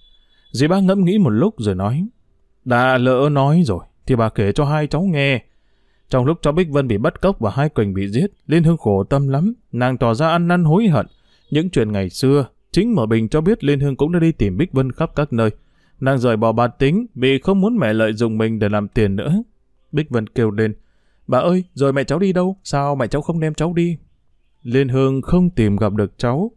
Dì ba ngẫm nghĩ một lúc rồi nói. Đã lỡ nói rồi, thì bà kể cho hai cháu nghe. Trong lúc cháu Bích Vân bị bắt cóc và hai Quỳnh bị giết, Liên Hương khổ tâm lắm, nàng tỏ ra ăn năn hối hận. Những chuyện ngày xưa, chính Mở Bình cho biết Liên Hương cũng đã đi tìm Bích Vân khắp các nơi. Nàng rời bỏ bà tính vì không muốn mẹ lợi dụng mình để làm tiền nữa. Bích Vân kêu lên. Bà ơi, rồi mẹ cháu đi đâu? Sao mẹ cháu không đem cháu đi? Liên Hương không tìm gặp được cháu.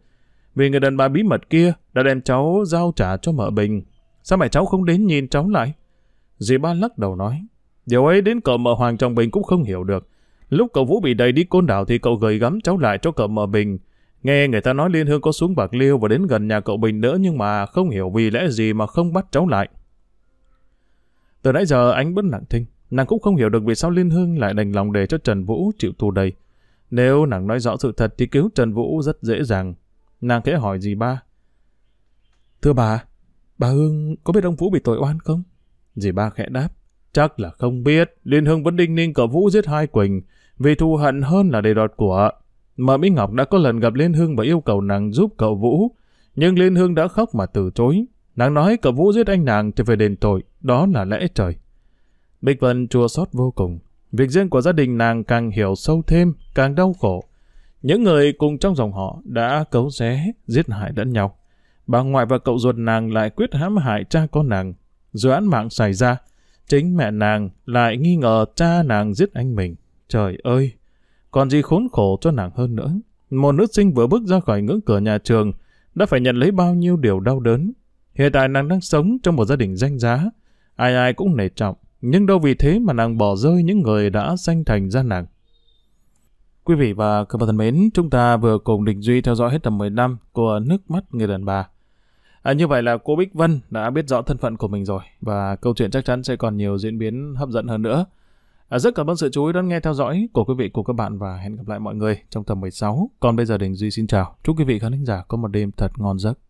Vì người đàn bà bí mật kia đã đem cháu giao trả cho mợ Bình. Sao mẹ cháu không đến nhìn cháu lại? Dì ba lắc đầu nói. Điều ấy đến cậu mợ Hoàng chồng Bình cũng không hiểu được. Lúc cậu Vũ bị đầy đi côn đảo thì cậu gửi gắm cháu lại cho cậu mợ Bình. Nghe người ta nói Liên Hương có xuống Bạc Liêu và đến gần nhà cậu Bình nữa nhưng mà không hiểu vì lẽ gì mà không bắt cháu lại. Từ nãy giờ anh vẫn lặng thinh. Nàng cũng không hiểu được vì sao Liên Hương lại đành lòng để cho Trần Vũ chịu tù đầy. Nếu nàng nói rõ sự thật thì cứu Trần Vũ rất dễ dàng. Nàng khẽ hỏi gì ba? Thưa bà, bà Hương có biết ông Vũ bị tội oan không? Dì ba khẽ đáp. Chắc là không biết, Liên Hương vẫn đinh ninh cờ Vũ giết hai Quỳnh, vì thù hận hơn là để đoạt của. Mà Mỹ Ngọc đã có lần gặp Liên Hương và yêu cầu nàng giúp cậu Vũ, nhưng Liên Hương đã khóc mà từ chối. Nàng nói cậu Vũ giết anh nàng thì phải đền tội, đó là lẽ trời. Bích Vân chua xót vô cùng. Việc riêng của gia đình nàng càng hiểu sâu thêm, càng đau khổ. Những người cùng trong dòng họ đã cấu xé, giết hại lẫn nhau. Bà ngoại và cậu ruột nàng lại quyết hãm hại cha con nàng. Rồi án mạng xảy ra, chính mẹ nàng lại nghi ngờ cha nàng giết anh mình. Trời ơi, còn gì khốn khổ cho nàng hơn nữa. Một nữ sinh vừa bước ra khỏi ngưỡng cửa nhà trường đã phải nhận lấy bao nhiêu điều đau đớn. Hiện tại nàng đang sống trong một gia đình danh giá, ai ai cũng nể trọng, nhưng đâu vì thế mà nàng bỏ rơi những người đã sanh thành ra nàng. Quý vị và các bạn thân mến, chúng ta vừa cùng Đình Duy theo dõi hết tập 10 năm của Nước mắt người đàn bà. À, như vậy là cô Bích Vân đã biết rõ thân phận của mình rồi và câu chuyện chắc chắn sẽ còn nhiều diễn biến hấp dẫn hơn nữa. À, rất cảm ơn sự chú ý đón nghe theo dõi của quý vị của các bạn và hẹn gặp lại mọi người trong tầm 16. Còn bây giờ Đình Duy xin chào. Chúc quý vị khán giả có một đêm thật ngon giấc.